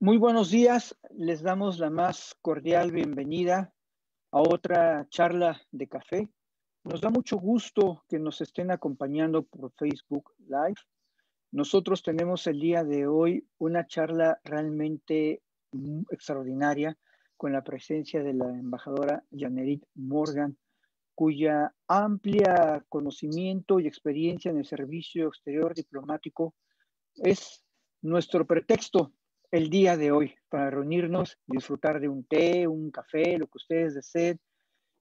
Muy buenos días, les damos la más cordial bienvenida a otra charla de café. Nos da mucho gusto que nos estén acompañando por Facebook Live. Nosotros tenemos el día de hoy una charla realmente extraordinaria con la presencia de la embajadora Janerit Morgan, cuya amplia conocimiento y experiencia en el servicio exterior diplomático es nuestro pretexto el día de hoy para reunirnos, disfrutar de un té, un café, lo que ustedes deseen,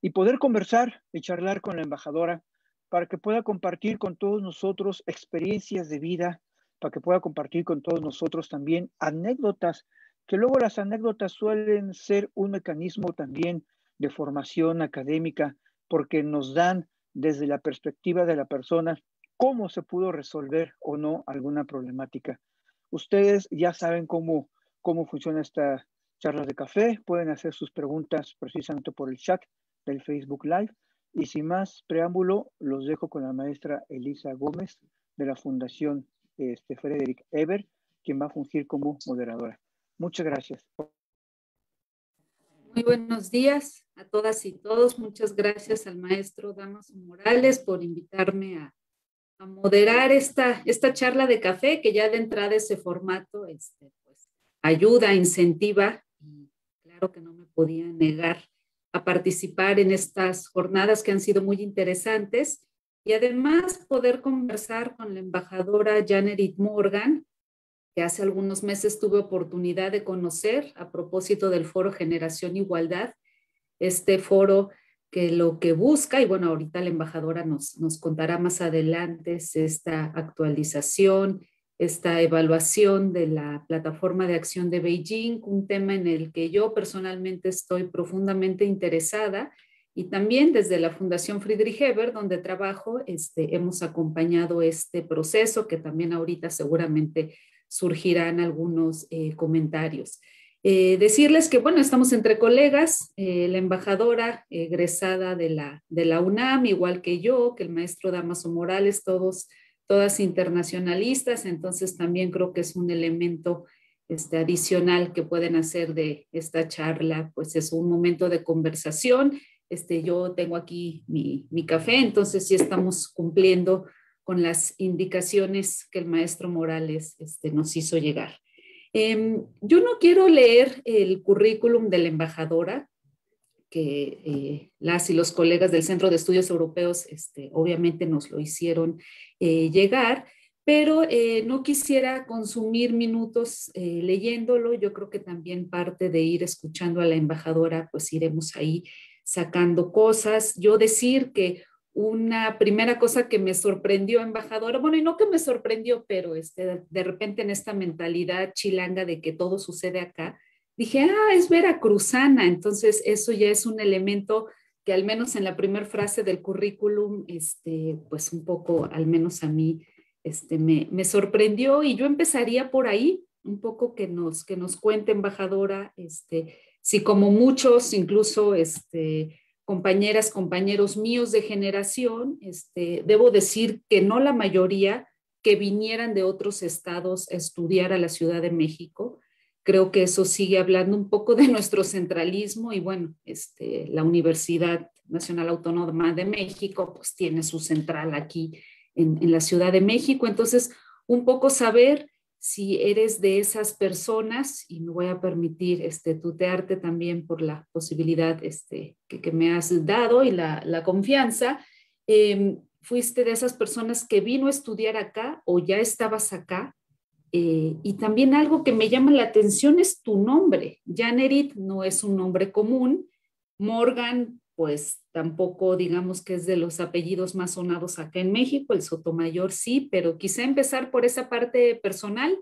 y poder conversar y charlar con la embajadora para que pueda compartir con todos nosotros experiencias de vida, para que pueda compartir con todos nosotros también anécdotas, que luego las anécdotas suelen ser un mecanismo también de formación académica, porque nos dan desde la perspectiva de la persona cómo se pudo resolver o no alguna problemática. Ustedes ya saben cómo, cómo funciona esta charla de café. Pueden hacer sus preguntas precisamente por el chat del Facebook Live. Y sin más preámbulo, los dejo con la maestra Elisa Gómez de la Fundación este, Frederick Ever, quien va a fungir como moderadora. Muchas gracias. Muy buenos días a todas y todos. Muchas gracias al maestro Damaso Morales por invitarme a, a moderar esta, esta charla de café, que ya de entrada ese formato este, pues, ayuda, incentiva, y claro que no me podía negar a participar en estas jornadas que han sido muy interesantes y además poder conversar con la embajadora Janet Morgan, que hace algunos meses tuve oportunidad de conocer a propósito del foro Generación Igualdad, este foro que lo que busca, y bueno, ahorita la embajadora nos, contará más adelante esta actualización, esta evaluación de la plataforma de acción de Beijing, un tema en el que yo personalmente estoy profundamente interesada y también desde la Fundación Friedrich Heber, donde trabajo, este, hemos acompañado este proceso que también ahorita seguramente surgirán algunos eh, comentarios. Eh, decirles que, bueno, estamos entre colegas, eh, la embajadora egresada de la, UNAM, igual que yo, que el maestro Damaso Morales, todos, todas internacionalistas, entonces también creo que es un elemento este, adicional que pueden hacer de esta charla, pues es un momento de conversación. Este, yo tengo aquí mi, café, entonces sí estamos cumpliendo con las indicaciones que el maestro Morales este, nos hizo llegar. Em, yo no quiero leer el currículum de la embajadora, que eh, las y los colegas del Centro de Estudios Europeos este, obviamente nos lo hicieron eh, llegar, pero eh, no quisiera consumir minutos leyéndolo. Yo creo que también parte de ir escuchando a la embajadora, pues iremos ahí sacando cosas. Yo decir que una primera cosa que me sorprendió, embajadora, bueno, y no que me sorprendió, pero este, de repente en esta mentalidad chilanga de que todo sucede acá, dije, ah, es veracruzana, entonces eso ya es un elemento que al menos en la primera frase del currículum, este, pues un poco, al menos a mí, este, me, me, sorprendió y yo empezaría por ahí, un poco que nos, que nos cuente, embajadora, este, si como muchos, incluso, este, compañeras, compañeros míos de generación, este, debo decir que no la mayoría que vinieran de otros estados a estudiar a la Ciudad de México. Creo que eso sigue hablando un poco de nuestro centralismo y bueno, este, la Universidad Nacional Autónoma de México pues tiene su central aquí en, en la Ciudad de México. Entonces, un poco saber si eres de esas personas, y me voy a permitir este, tutearte también por la posibilidad este, que, que me has dado y la, confianza, em, fuiste de esas personas que vino a estudiar acá o ya estabas acá. Eh, y también algo que me llama la atención es tu nombre. Janerit no es un nombre común. Morgan, pues tampoco digamos que es de los apellidos más sonados acá en México, el Sotomayor sí, pero quizá empezar por esa parte personal,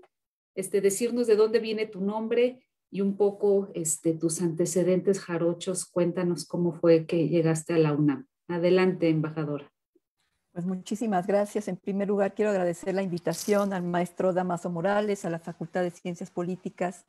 este, decirnos de dónde viene tu nombre y un poco este, tus antecedentes jarochos, cuéntanos cómo fue que llegaste a la UNAM. Adelante, embajadora. Pues muchísimas gracias. En primer lugar, quiero agradecer la invitación al maestro Damaso Morales, a la Facultad de Ciencias Políticas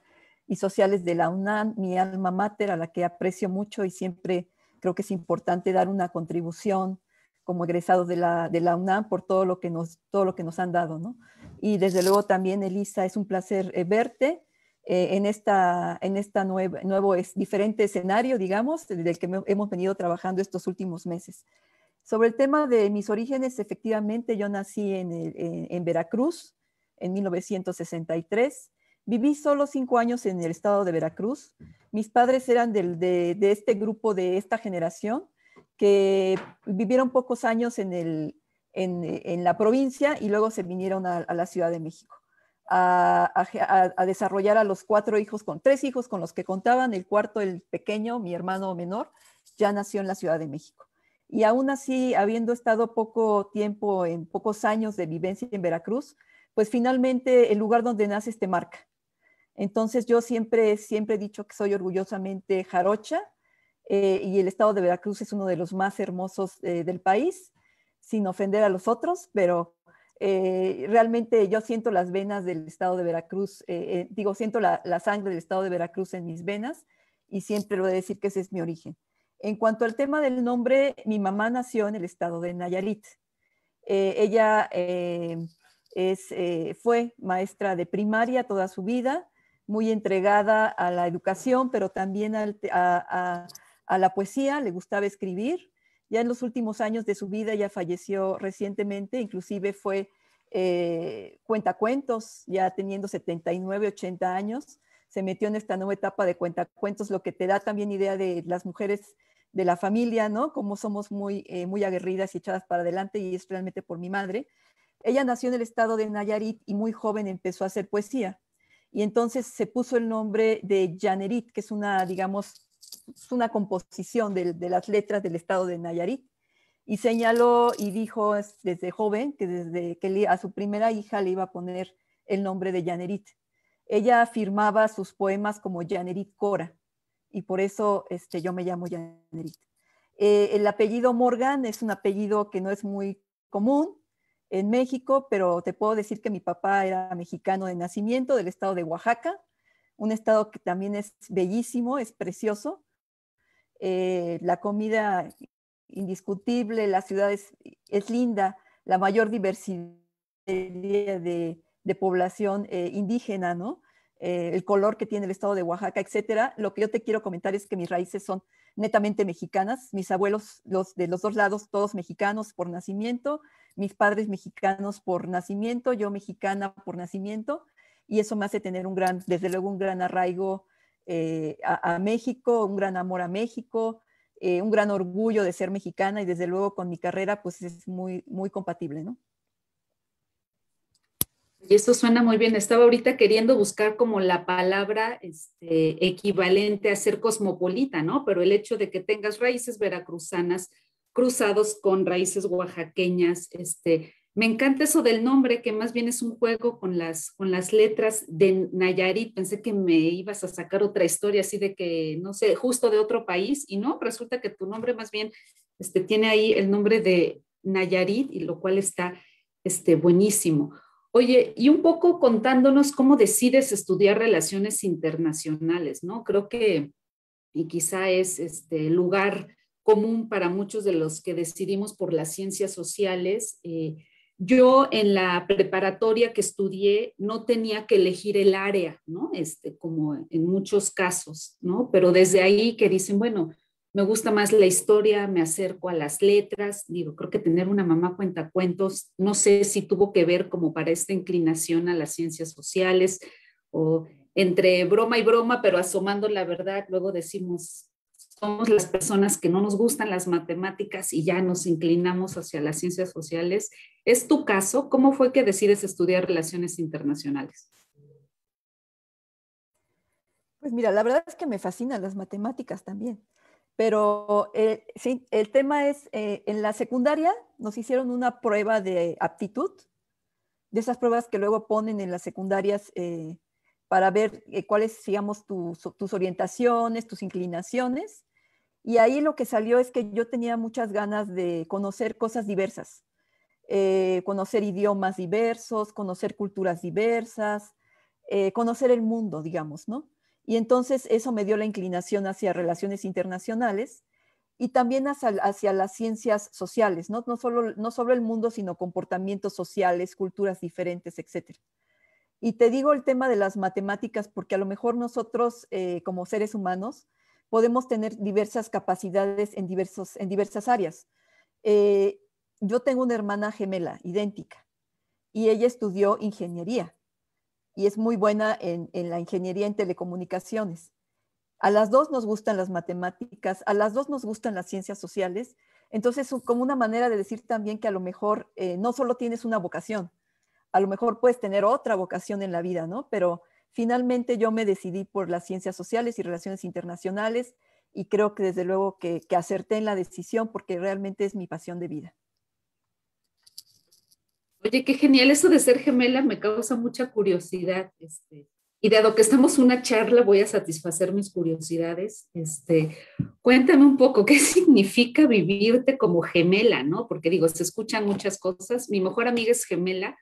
y Sociales de la UNAM, mi alma mater, a la que aprecio mucho y siempre creo que es importante dar una contribución como egresado de la, de la UNAM por todo lo que nos, todo lo que nos han dado. ¿no? Y desde luego también, Elisa, es un placer eh, verte eh, en esta, en esta nueva, nuevo, es, diferente escenario, digamos, del que hemos venido trabajando estos últimos meses. Sobre el tema de mis orígenes, efectivamente, yo nací en, en Veracruz en 1963 Viví solo cinco años en el estado de Veracruz. Mis padres eran del, de, este grupo, de esta generación, que vivieron pocos años en, el, en, en la provincia y luego se vinieron a, la Ciudad de México a, a, desarrollar a los cuatro hijos, con tres hijos con los que contaban, el cuarto, el pequeño, mi hermano menor, ya nació en la Ciudad de México. Y aún así, habiendo estado poco tiempo, en pocos años de vivencia en Veracruz, pues finalmente el lugar donde nace este marca. Entonces yo siempre, siempre he dicho que soy orgullosamente jarocha eh, y el estado de Veracruz es uno de los más hermosos eh, del país, sin ofender a los otros, pero eh, realmente yo siento las venas del estado de Veracruz, digo, siento la, sangre del estado de Veracruz en mis venas y siempre lo voy a decir que ese es mi origen. En cuanto al tema del nombre, mi mamá nació en el estado de Nayarit. ella fue maestra de primaria toda su vida, muy entregada a la educación, pero también a, la poesía, le gustaba escribir. Ya en los últimos años de su vida ya falleció recientemente, inclusive fue eh, cuentacuentos, ya teniendo 79, 80 años, se metió en esta nueva etapa de cuentacuentos, lo que te da también idea de las mujeres de la familia, ¿no? Cómo somos muy, eh, muy aguerridas y echadas para adelante, y es realmente por mi madre. Ella nació en el estado de Nayarit y muy joven empezó a hacer poesía y entonces se puso el nombre de Yanerit, que es una, digamos, una composición de, las letras del estado de Nayarit, y señaló y dijo desde joven que desde que a su primera hija le iba a poner el nombre de Yanerit. Ella firmaba sus poemas como Yanerit Cora, y por eso este, yo me llamo Yanerit. Eh, el apellido Morgan es un apellido que no es muy común, en México, pero te puedo decir que mi papá era mexicano de nacimiento del estado de Oaxaca, un estado que también es bellísimo, es precioso. Eh, la comida indiscutible, la ciudad es, linda, la mayor diversidad de, población eh, indígena, ¿no? Eh, el color que tiene el estado de Oaxaca, etcétera. Lo que yo te quiero comentar es que mis raíces son netamente mexicanas. Mis abuelos, los de los dos lados, todos mexicanos por nacimiento mis padres mexicanos por nacimiento, yo mexicana por nacimiento, y eso me hace tener un gran, desde luego, un gran arraigo eh, a, México, un gran amor a México, eh, un gran orgullo de ser mexicana y desde luego con mi carrera pues es muy, muy compatible, ¿no? Y eso suena muy bien. Estaba ahorita queriendo buscar como la palabra este, equivalente a ser cosmopolita, ¿no? Pero el hecho de que tengas raíces veracruzanas, cruzados con raíces oaxaqueñas. Este, me encanta eso del nombre, que más bien es un juego con las, con las letras de Nayarit. Pensé que me ibas a sacar otra historia así de que, no sé, justo de otro país, y no, resulta que tu nombre más bien este, tiene ahí el nombre de Nayarit, y lo cual está este, buenísimo. Oye, y un poco contándonos cómo decides estudiar relaciones internacionales, ¿no? Creo que, y quizá es este lugar común para muchos de los que decidimos por las ciencias sociales. Eh, yo en la preparatoria que estudié no tenía que elegir el área, ¿no? Este, como en muchos casos, ¿no? Pero desde ahí que dicen, bueno, me gusta más la historia, me acerco a las letras, digo, creo que tener una mamá cuentacuentos, no sé si tuvo que ver como para esta inclinación a las ciencias sociales o entre broma y broma, pero asomando la verdad, luego decimos, somos las personas que no nos gustan las matemáticas y ya nos inclinamos hacia las ciencias sociales. ¿Es tu caso? ¿Cómo fue que decides estudiar relaciones internacionales? Pues mira, la verdad es que me fascinan las matemáticas también, pero eh, sí, el tema es, eh, en la secundaria nos hicieron una prueba de aptitud, de esas pruebas que luego ponen en las secundarias. Eh, para ver cuáles, digamos, tus, orientaciones, tus inclinaciones. Y ahí lo que salió es que yo tenía muchas ganas de conocer cosas diversas, eh, conocer idiomas diversos, conocer culturas diversas, eh, conocer el mundo, digamos, ¿no? Y entonces eso me dio la inclinación hacia relaciones internacionales y también hacia, las ciencias sociales, ¿no? No solo, el mundo, sino comportamientos sociales, culturas diferentes, etc. Y te digo el tema de las matemáticas porque a lo mejor nosotros eh, como seres humanos podemos tener diversas capacidades en, diversos, en diversas áreas. Eh, yo tengo una hermana gemela, idéntica, y ella estudió ingeniería y es muy buena en, la ingeniería en telecomunicaciones. A las dos nos gustan las matemáticas, a las dos nos gustan las ciencias sociales. Entonces, como una manera de decir también que a lo mejor eh, no solo tienes una vocación, a lo mejor puedes tener otra vocación en la vida, ¿no? Pero Finalmente yo me decidí por las ciencias sociales y relaciones internacionales y creo que desde luego que, acerté en la decisión porque realmente es mi pasión de vida. Oye, qué genial, eso de ser gemela me causa mucha curiosidad. Este, y dado que estamos una charla, voy a satisfacer mis curiosidades. Este, cuéntame un poco qué significa vivirte como gemela, ¿no? Porque digo, se escuchan muchas cosas. Mi mejor amiga es gemela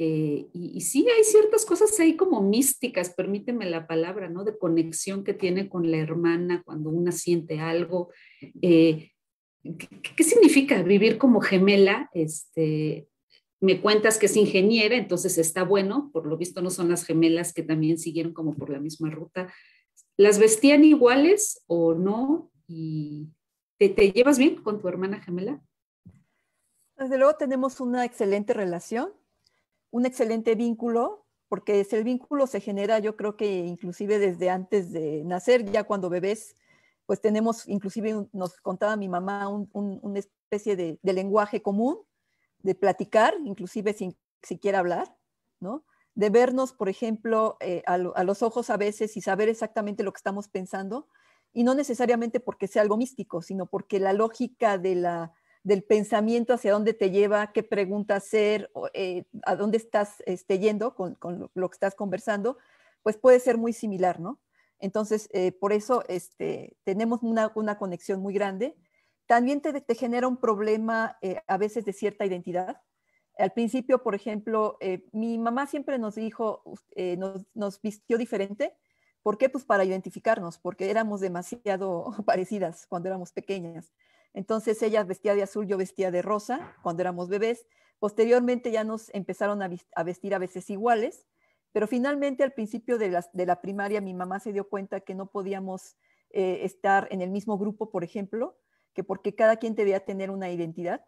eh, y, sí, hay ciertas cosas ahí como místicas, permíteme la palabra, ¿no? De conexión que tiene con la hermana cuando una siente algo. Eh, ¿qué, significa vivir como gemela? Este, me cuentas que es ingeniera, entonces está bueno, por lo visto no son las gemelas que también siguieron como por la misma ruta. ¿Las vestían iguales o no? ¿Y te llevas bien con tu hermana gemela? Desde luego tenemos una excelente relación un excelente vínculo, porque el vínculo se genera, yo creo que inclusive desde antes de nacer, ya cuando bebés, pues tenemos, inclusive nos contaba mi mamá, una especie de, lenguaje común, de platicar, inclusive sin siquiera hablar, ¿no? De vernos, por ejemplo, eh, a los ojos a veces y saber exactamente lo que estamos pensando, y no necesariamente porque sea algo místico, sino porque la lógica de la del pensamiento hacia dónde te lleva, qué pregunta hacer, eh, a dónde estás este, yendo con, lo que estás conversando, pues puede ser muy similar, ¿no? Entonces, eh, por eso este, tenemos una, conexión muy grande. También te, genera un problema eh, a veces de cierta identidad. Al principio, por ejemplo, mi mamá siempre nos dijo, nos, nos, vistió diferente. ¿Por qué? Pues para identificarnos, porque éramos demasiado parecidas cuando éramos pequeñas. Entonces ella vestía de azul, yo vestía de rosa cuando éramos bebés. Posteriormente ya nos empezaron a vestir a veces iguales, pero finalmente al principio de la, primaria mi mamá se dio cuenta que no podíamos eh, estar en el mismo grupo, por ejemplo, que porque cada quien debía tener una identidad.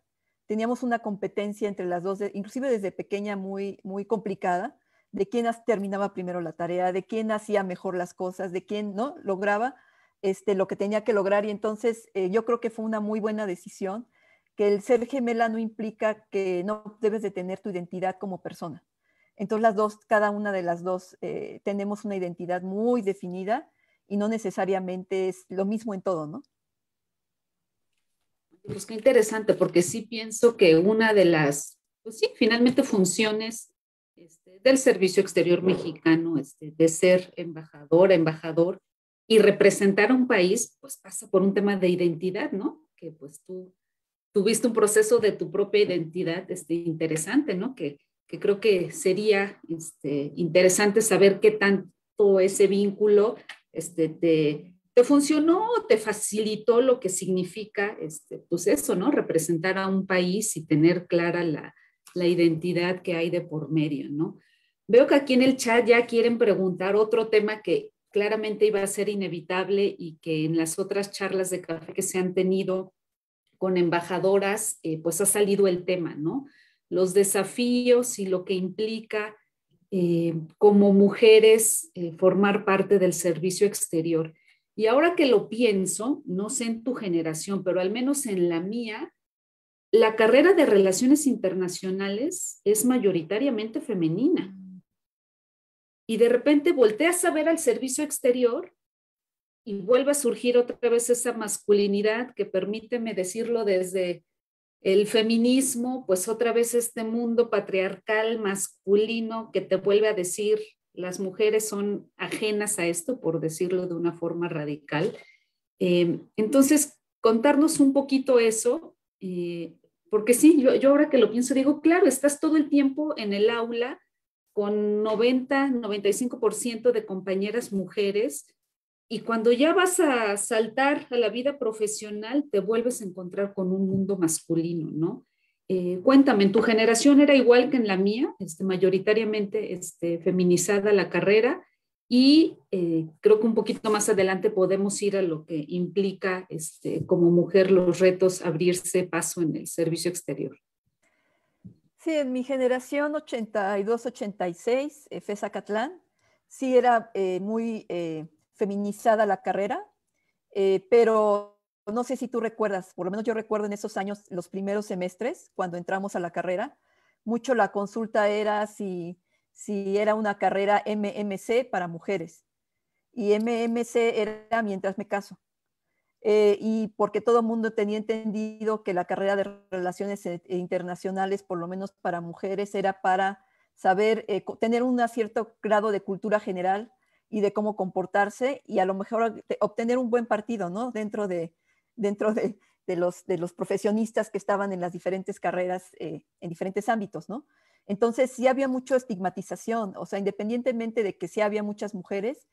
Teníamos una competencia entre las dos, inclusive desde pequeña muy, muy complicada, de quién terminaba primero la tarea, de quién hacía mejor las cosas, de quién no lograba este, lo que tenía que lograr y entonces eh, yo creo que fue una muy buena decisión, que el ser gemela no implica que no debes de tener tu identidad como persona. Entonces las dos, cada una de las dos eh, tenemos una identidad muy definida y no necesariamente es lo mismo en todo, ¿no? Pues qué interesante, porque sí pienso que una de las, pues sí, finalmente funciones este, del Servicio Exterior Mexicano, este, de ser embajadora, embajador, y representar a un país, pues pasa por un tema de identidad, ¿no? Que pues tú tuviste un proceso de tu propia identidad este, interesante, ¿no? Que, creo que sería este, interesante saber qué tanto ese vínculo este, te, funcionó te facilitó lo que significa, este, pues eso, ¿no? Representar a un país y tener clara la, la identidad que hay de por medio, ¿no? Veo que aquí en el chat ya quieren preguntar otro tema que claramente iba a ser inevitable y que en las otras charlas de café que se han tenido con embajadoras, eh, pues ha salido el tema, ¿no? Los desafíos y lo que implica eh, como mujeres eh, formar parte del servicio exterior. Y ahora que lo pienso, no sé en tu generación, pero al menos en la mía, la carrera de relaciones internacionales es mayoritariamente femenina y de repente volteas a saber al servicio exterior y vuelve a surgir otra vez esa masculinidad que permíteme decirlo desde el feminismo, pues otra vez este mundo patriarcal masculino que te vuelve a decir las mujeres son ajenas a esto, por decirlo de una forma radical. Eh, entonces, contarnos un poquito eso, eh, porque sí, yo ahora que lo pienso digo, claro, estás todo el tiempo en el aula con 90, 95% de compañeras mujeres. Y cuando ya vas a saltar a la vida profesional, te vuelves a encontrar con un mundo masculino, ¿no? Cuéntame, eh, cuéntame, ¿tu generación era igual que en la mía? Este, mayoritariamente este, feminizada la carrera y eh, creo que un poquito más adelante podemos ir a lo que implica este, como mujer los retos, abrirse paso en el servicio exterior. Sí, en mi generación 82-86, FESA Catlán, sí era eh, muy eh, feminizada la carrera, eh, pero no sé si tú recuerdas, por lo menos yo recuerdo en esos años, los primeros semestres, cuando entramos a la carrera, mucho la consulta era si, si era una carrera MMC para mujeres. Y MMC era mientras me caso. Eh, y porque todo el mundo tenía entendido que la carrera de relaciones eh, internacionales, por lo menos para mujeres, era para saber eh, tener un cierto grado de cultura general y de cómo comportarse y a lo mejor obtener un buen partido ¿no? dentro, de, dentro de, los, profesionistas que estaban en las diferentes carreras, en diferentes ámbitos. ¿no? Entonces sí había mucha estigmatización, o sea, independientemente de que sí había muchas mujeres,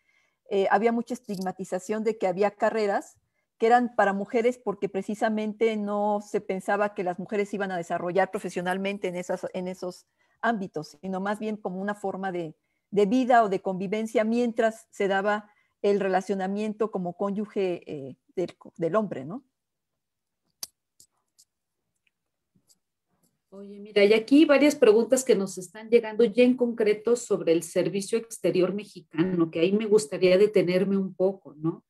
había mucha estigmatización de que había carreras que eran para mujeres porque precisamente no se pensaba que las mujeres iban a desarrollar profesionalmente en, esas, en esos ámbitos, sino más bien como una forma de, vida o de convivencia mientras se daba el relacionamiento como cónyuge eh, del, hombre, ¿no? Oye, mira, y aquí varias preguntas que nos están llegando ya en concreto sobre el servicio exterior mexicano, que ahí me gustaría detenerme un poco, ¿no?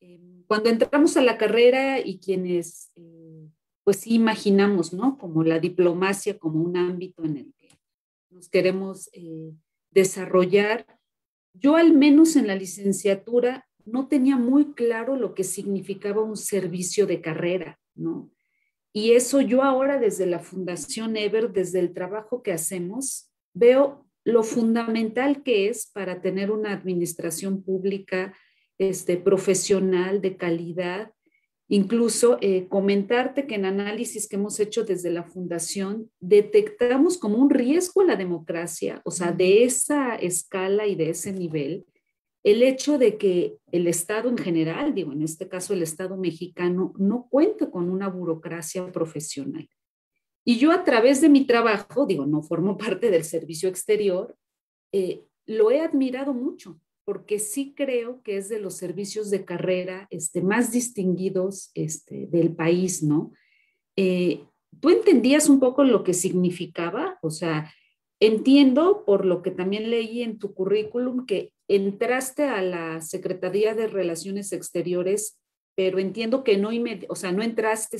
Em, cuando entramos a la carrera y quienes, eh, pues sí imaginamos, ¿no? Como la diplomacia como un ámbito en el que nos queremos eh, desarrollar, yo al menos en la licenciatura no tenía muy claro lo que significaba un servicio de carrera, ¿no? Y eso yo ahora desde la Fundación Ever, desde el trabajo que hacemos, veo lo fundamental que es para tener una administración pública este, profesional de calidad. Incluso eh, comentarte que en análisis que hemos hecho desde la fundación detectamos como un riesgo a la democracia, o sea, de esa escala y de ese nivel, el hecho de que el Estado en general, digo, en este caso el Estado mexicano, no cuenta con una burocracia profesional. Y yo a través de mi trabajo, digo, no formo parte del servicio exterior, eh, lo he admirado mucho, porque sí creo que es de los servicios de carrera este, más distinguidos este, del país, ¿no? Eh, ¿Tú entendías un poco lo que significaba? O sea, entiendo por lo que también leí en tu currículum que entraste a la Secretaría de Relaciones Exteriores, pero entiendo que no, o sea, no entraste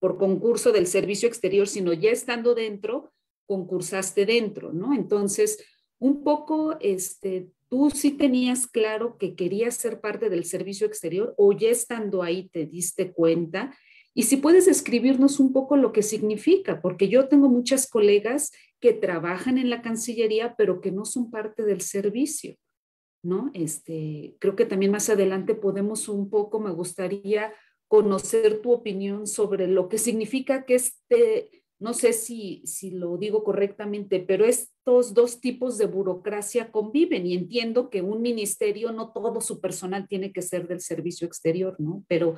por concurso del servicio exterior, sino ya estando dentro, concursaste dentro, ¿no? Entonces, un poco, este, ¿Tú sí tenías claro que querías ser parte del servicio exterior o ya estando ahí te diste cuenta? Y si puedes escribirnos un poco lo que significa, porque yo tengo muchas colegas que trabajan en la Cancillería, pero que no son parte del servicio, ¿no? Este, creo que también más adelante podemos un poco, me gustaría conocer tu opinión sobre lo que significa que este, no sé si, lo digo correctamente, pero estos dos tipos de burocracia conviven y entiendo que un ministerio, no todo su personal tiene que ser del servicio exterior, ¿no? Pero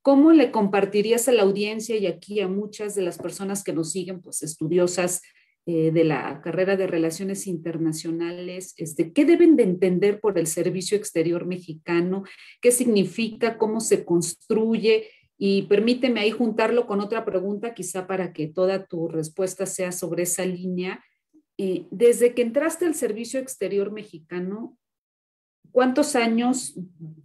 ¿cómo le compartirías a la audiencia y aquí a muchas de las personas que nos siguen, pues estudiosas eh, de la carrera de relaciones internacionales, este, qué deben de entender por el servicio exterior mexicano, qué significa, cómo se construye? Y permíteme ahí juntarlo con otra pregunta, quizá para que toda tu respuesta sea sobre esa línea. desde que entraste al Servicio Exterior Mexicano, ¿cuántos años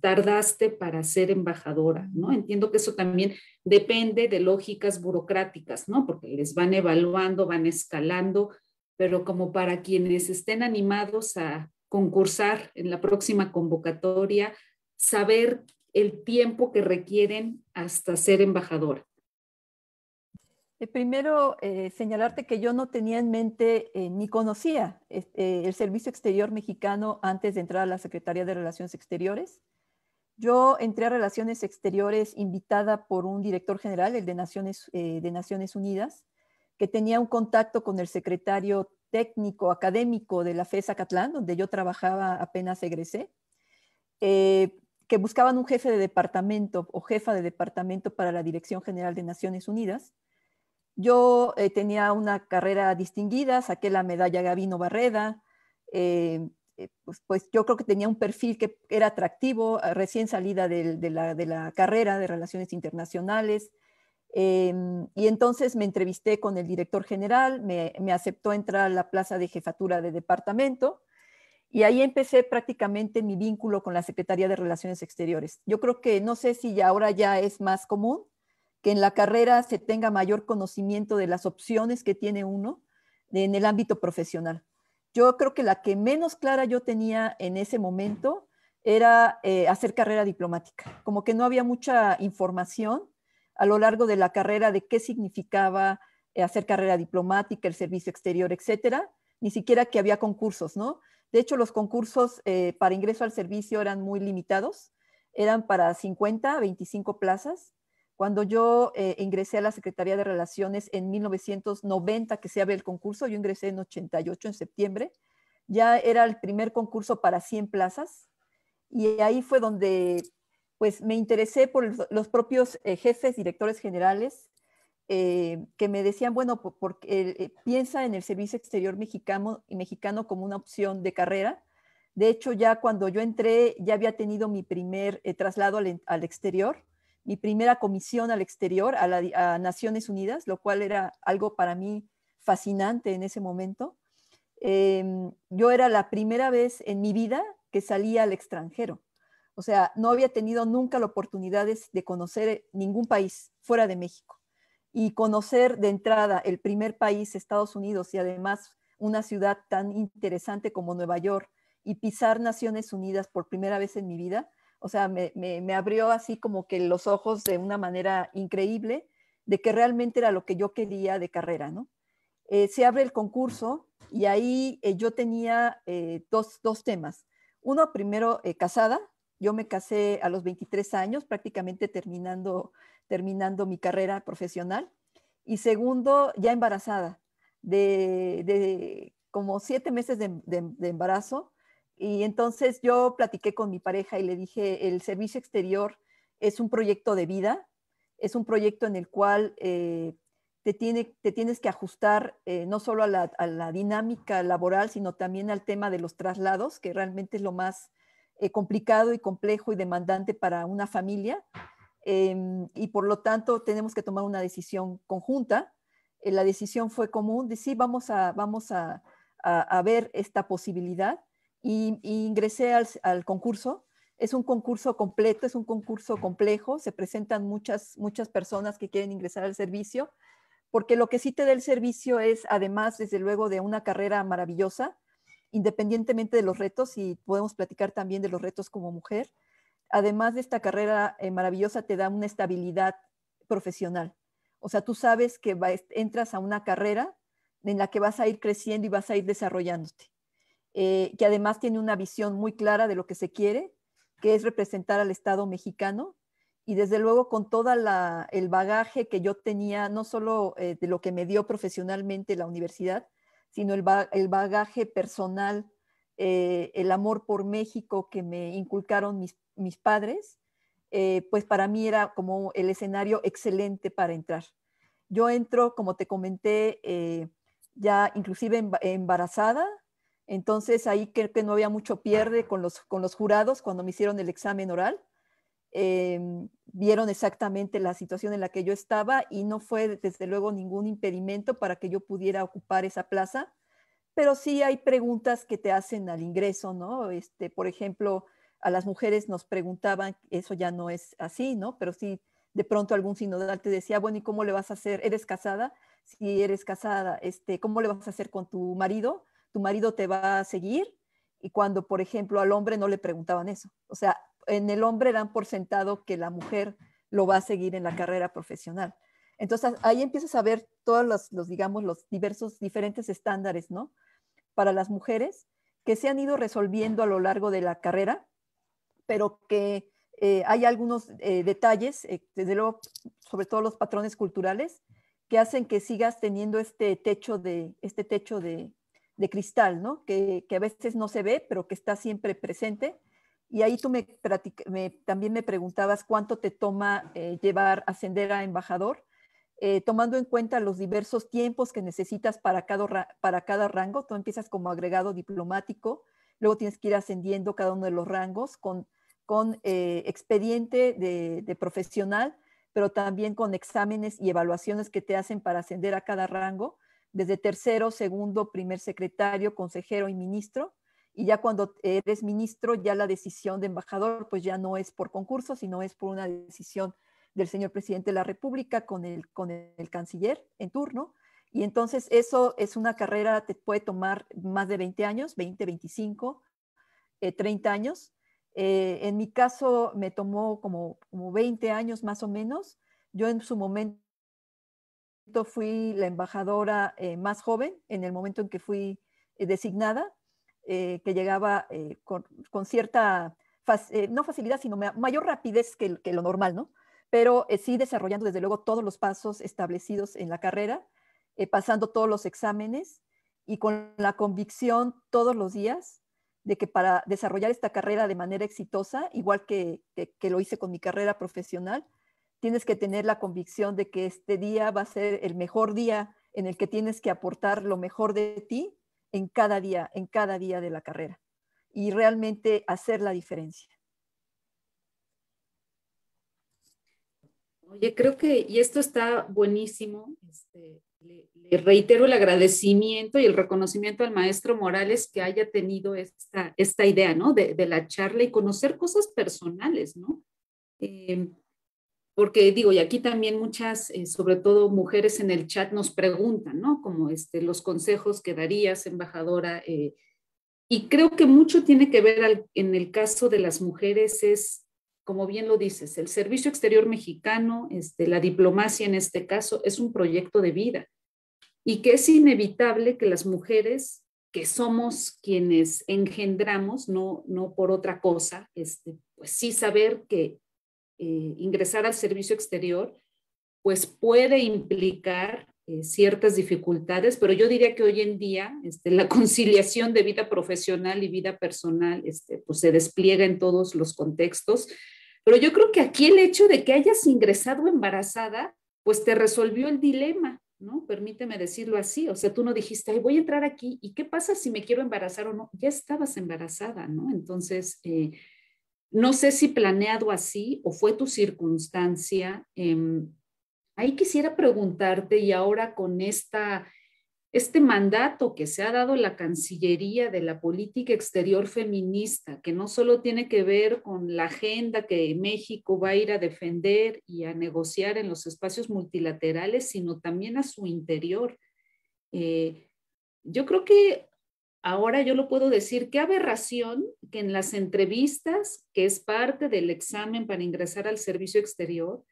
tardaste para ser embajadora? ¿no? Entiendo que eso también depende de lógicas burocráticas, ¿no? porque les van evaluando, van escalando, pero como para quienes estén animados a concursar en la próxima convocatoria, saber el tiempo que requieren hasta ser embajadora? Eh, primero, eh, señalarte que yo no tenía en mente eh, ni conocía este, el Servicio Exterior Mexicano antes de entrar a la Secretaría de Relaciones Exteriores. Yo entré a Relaciones Exteriores invitada por un director general, el de Naciones, de Naciones Unidas, que tenía un contacto con el secretario técnico académico de la FESA Catlán, donde yo trabajaba apenas egresé que buscaban un jefe de departamento o jefa de departamento para la Dirección General de Naciones Unidas. Yo eh, tenía una carrera distinguida, saqué la medalla Gavino Barreda, eh, eh, pues, pues, yo creo que tenía un perfil que era atractivo, recién salida de, la, de la, carrera de Relaciones Internacionales. Em, y entonces me entrevisté con el director general, me, me aceptó entrar a la plaza de jefatura de departamento y ahí empecé prácticamente mi vínculo con la Secretaría de Relaciones Exteriores. Yo creo que no sé si ahora ya es más común que en la carrera se tenga mayor conocimiento de las opciones que tiene uno en el ámbito profesional. Yo creo que la que menos clara yo tenía en ese momento era eh, hacer carrera diplomática, como que no había mucha información a lo largo de la carrera de qué significaba eh, hacer carrera diplomática, el servicio exterior, etcétera, ni siquiera que había concursos, ¿no? De hecho, los concursos eh, para ingreso al servicio eran muy limitados, eran para 50, 25 plazas. Cuando yo eh, ingresé a la Secretaría de Relaciones en 1990, que se abre el concurso, yo ingresé en 88, en septiembre, ya era el primer concurso para 100 plazas y ahí fue donde pues me interesé por los propios eh, jefes, directores generales eh, que me decían, bueno, porque eh, eh, piensa en el servicio exterior mexicano, mexicano como una opción de carrera. De hecho, ya cuando yo entré, ya había tenido mi primer traslado al, exterior, mi primera comisión al exterior, a, la, Naciones Unidas, lo cual era algo para mí fascinante en ese momento. Em, yo era la primera vez en mi vida que salía al extranjero. O sea, no había tenido nunca la oportunidad de conocer ningún país fuera de México y conocer de entrada el primer país, Estados Unidos, y además una ciudad tan interesante como Nueva York, y pisar Naciones Unidas por primera vez en mi vida, o sea, me, abrió así como que los ojos de una manera increíble de que realmente era lo que yo quería de carrera, ¿no? Eh, se abre el concurso y ahí eh, yo tenía eh, dos, dos, temas. Uno, primero, casada. Yo me casé a los 23 años, prácticamente terminando terminando mi carrera profesional. Y segundo, ya embarazada, de, como siete meses de, embarazo. Y entonces yo platiqué con mi pareja y le dije, el servicio exterior es un proyecto de vida, es un proyecto en el cual eh, te, tiene, te tienes que ajustar eh, no solo a la, dinámica laboral, sino también al tema de los traslados, que realmente es lo más eh, complicado y complejo y demandante para una familia. Em, y por lo tanto tenemos que tomar una decisión conjunta. Eh, la decisión fue común de sí, vamos a, ver esta posibilidad y, ingresé al, concurso. Es un concurso completo, es un concurso complejo, se presentan muchas, muchas personas que quieren ingresar al servicio, porque lo que sí te da el servicio es, además, desde luego, de una carrera maravillosa, independientemente de los retos, y podemos platicar también de los retos como mujer, además de esta carrera eh, maravillosa, te da una estabilidad profesional. O sea, tú sabes que entras a una carrera en la que vas a ir creciendo y vas a ir desarrollándote, eh, que además tiene una visión muy clara de lo que se quiere, que es representar al Estado mexicano y desde luego con todo el bagaje que yo tenía, no solo eh, de lo que me dio profesionalmente la universidad, sino el, bagaje personal, el amor por México que me inculcaron mis mis padres, eh, pues para mí era como el escenario excelente para entrar. Yo entro, como te comenté, eh, ya inclusive embarazada, entonces ahí creo que no había mucho pierde con los, con los jurados cuando me hicieron el examen oral. Em, vieron exactamente la situación en la que yo estaba y no fue desde luego ningún impedimento para que yo pudiera ocupar esa plaza, pero sí hay preguntas que te hacen al ingreso, ¿no? Este, por ejemplo, a las mujeres nos preguntaban, eso ya no es así, ¿no? Pero sí, de pronto algún sinodal te decía, bueno, ¿y cómo le vas a hacer? ¿Eres casada? Si eres casada, este, ¿cómo le vas a hacer con tu marido? ¿Tu marido te va a seguir? Y cuando, por ejemplo, al hombre no le preguntaban eso. O sea, en el hombre dan por sentado que la mujer lo va a seguir en la carrera profesional. Entonces ahí empiezas a ver todos los, los, digamos, los diversos, diferentes estándares, ¿no? Para las mujeres que se han ido resolviendo a lo largo de la carrera pero que eh, hay algunos eh, detalles, eh, desde luego, sobre todo los patrones culturales, que hacen que sigas teniendo este techo de, este techo de, de cristal, ¿no? Que, que, a veces no se ve, pero que está siempre presente. Y ahí tú me, me también me preguntabas cuánto te toma llevar, ascender a embajador, tomando en cuenta los diversos tiempos que necesitas para cada, para cada rango. Tú empiezas como agregado diplomático, luego tienes que ir ascendiendo cada uno de los rangos con con eh, expediente de, profesional, pero también con exámenes y evaluaciones que te hacen para ascender a cada rango, desde tercero, segundo, primer secretario, consejero y ministro. Y ya cuando eres ministro, ya la decisión de embajador, pues ya no es por concurso, sino es por una decisión del señor presidente de la República con el, con el canciller en turno. Y entonces eso es una carrera, te puede tomar más de 20 años, 20, 25, 30 años, eh, en mi caso me tomó como, como 20 años más o menos. Yo en su momento fui la embajadora eh, más joven en el momento en que fui eh, designada, que llegaba con, cierta, no facilidad, sino mayor rapidez que, que, lo normal, ¿no? Pero sí desarrollando desde luego todos los pasos establecidos en la carrera, pasando todos los exámenes y con la convicción todos los días de que para desarrollar esta carrera de manera exitosa, igual que, que, lo hice con mi carrera profesional, tienes que tener la convicción de que este día va a ser el mejor día en el que tienes que aportar lo mejor de ti en cada día, en cada día de la carrera y realmente hacer la diferencia. Oye, creo que, y esto está buenísimo, este, le, reitero el agradecimiento y el reconocimiento al maestro Morales que haya tenido esta, esta idea, ¿no? De, la charla y conocer cosas personales, ¿no? Eh, porque digo, y aquí también muchas, eh, sobre todo mujeres en el chat, nos preguntan, ¿no? Como este, los consejos que darías, embajadora. Eh, y creo que mucho tiene que ver en el caso de las mujeres es como bien lo dices, el Servicio Exterior Mexicano, este, la diplomacia en este caso, es un proyecto de vida y que es inevitable que las mujeres, que somos quienes engendramos, no, no por otra cosa, este, pues sí saber que eh, ingresar al servicio exterior, pues puede implicar eh, ciertas dificultades, pero yo diría que hoy en día este, la conciliación de vida profesional y vida personal este, pues se despliega en todos los contextos pero yo creo que aquí el hecho de que hayas ingresado embarazada, pues te resolvió el dilema, ¿no? Permíteme decirlo así. O sea, tú no dijiste, voy a entrar aquí, ¿y qué pasa si me quiero embarazar o no? Ya estabas embarazada, ¿no? Entonces, eh, no sé si planeado así o fue tu circunstancia. Em, ahí quisiera preguntarte, y ahora con esta este mandato que se ha dado la Cancillería de la política exterior feminista, que no solo tiene que ver con la agenda que México va a ir a defender y a negociar en los espacios multilaterales, sino también a su interior. Eh, yo creo que ahora yo lo puedo decir, qué aberración que en las entrevistas, que es parte del examen para ingresar al servicio exterior,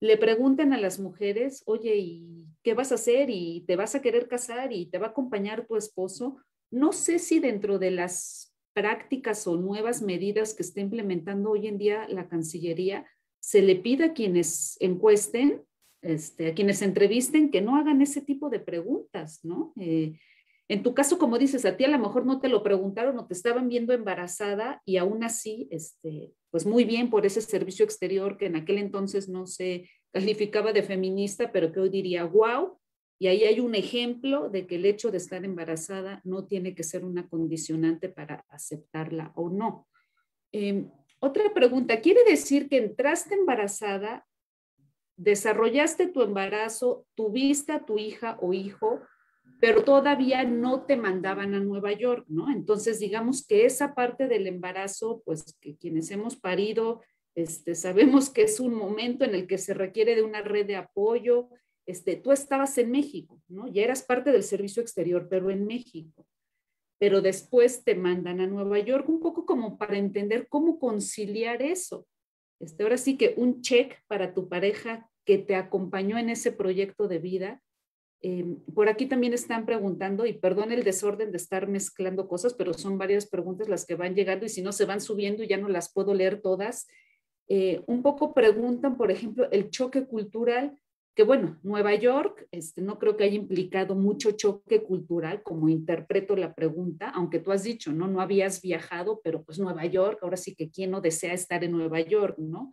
le preguntan a las mujeres, oye, ¿y qué vas a hacer? ¿Y te vas a querer casar? ¿Y te va a acompañar tu esposo? No sé si dentro de las prácticas o nuevas medidas que está implementando hoy en día la Cancillería, se le pide a quienes encuesten, este, a quienes entrevisten, que no hagan ese tipo de preguntas, ¿no? Eh, en tu caso, como dices, a ti a lo mejor no te lo preguntaron o te estaban viendo embarazada y aún así este, pues muy bien por ese servicio exterior que en aquel entonces no se calificaba de feminista, pero que hoy diría, wow, y ahí hay un ejemplo de que el hecho de estar embarazada no tiene que ser una condicionante para aceptarla o no. Em, otra pregunta, ¿quiere decir que entraste embarazada, desarrollaste tu embarazo, tuviste a tu hija o hijo pero todavía no te mandaban a Nueva York, ¿no? Entonces, digamos que esa parte del embarazo, pues que quienes hemos parido, este, sabemos que es un momento en el que se requiere de una red de apoyo. Este, tú estabas en México, ¿no? Ya eras parte del servicio exterior, pero en México. Pero después te mandan a Nueva York, un poco como para entender cómo conciliar eso. Este, ahora sí que un check para tu pareja que te acompañó en ese proyecto de vida Em, por aquí también están preguntando, y perdón el desorden de estar mezclando cosas, pero son varias preguntas las que van llegando y si no se van subiendo y ya no las puedo leer todas. Eh, un poco preguntan, por ejemplo, el choque cultural, que bueno, Nueva York, este, no creo que haya implicado mucho choque cultural, como interpreto la pregunta, aunque tú has dicho, ¿no? No habías viajado, pero pues Nueva York, ahora sí que quién no desea estar en Nueva York, ¿no?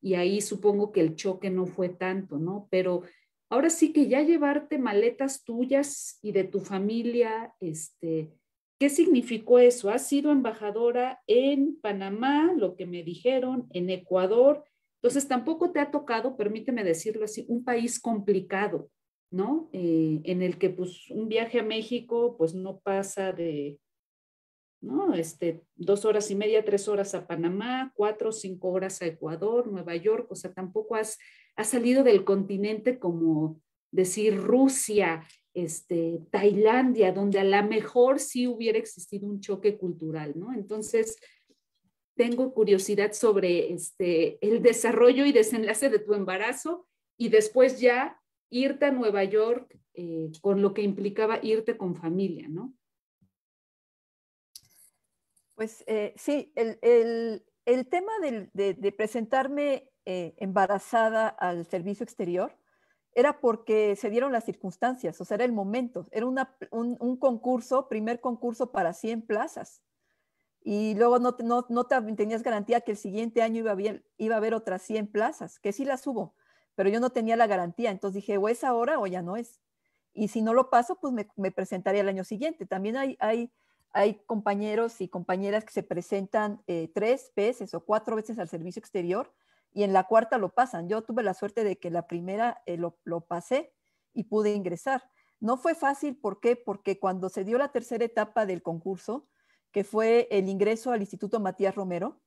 Y ahí supongo que el choque no fue tanto, ¿no? Pero ahora sí que ya llevarte maletas tuyas y de tu familia, este, ¿qué significó eso? Has sido embajadora en Panamá, lo que me dijeron, en Ecuador, entonces tampoco te ha tocado, permíteme decirlo así, un país complicado, ¿no? Eh, en el que pues un viaje a México pues no pasa de ¿no? Este, dos horas y media, tres horas a Panamá, cuatro, cinco horas a Ecuador, Nueva York, o sea, tampoco has, salido del continente como decir Rusia, este, Tailandia, donde a lo mejor sí hubiera existido un choque cultural, ¿no? Entonces, tengo curiosidad sobre este, el desarrollo y desenlace de tu embarazo y después ya irte a Nueva York eh, con lo que implicaba irte con familia, ¿no? Pues eh, sí, el, tema de, presentarme eh, embarazada al servicio exterior era porque se dieron las circunstancias, o sea, era el momento. Era un, concurso, primer concurso para 100 plazas. Y luego no, tenías garantía que el siguiente año iba a, haber, otras 100 plazas, que sí las hubo, pero yo no tenía la garantía. Entonces dije, o es ahora o ya no es. Y si no lo paso, pues me, presentaría el año siguiente. También hay hay compañeros y compañeras que se presentan eh, tres veces o cuatro veces al servicio exterior y en la cuarta lo pasan. Yo tuve la suerte de que la primera eh, lo, lo pasé y pude ingresar. No fue fácil, ¿por qué? Porque cuando se dio la tercera etapa del concurso, que fue el ingreso al Instituto Matías Romero,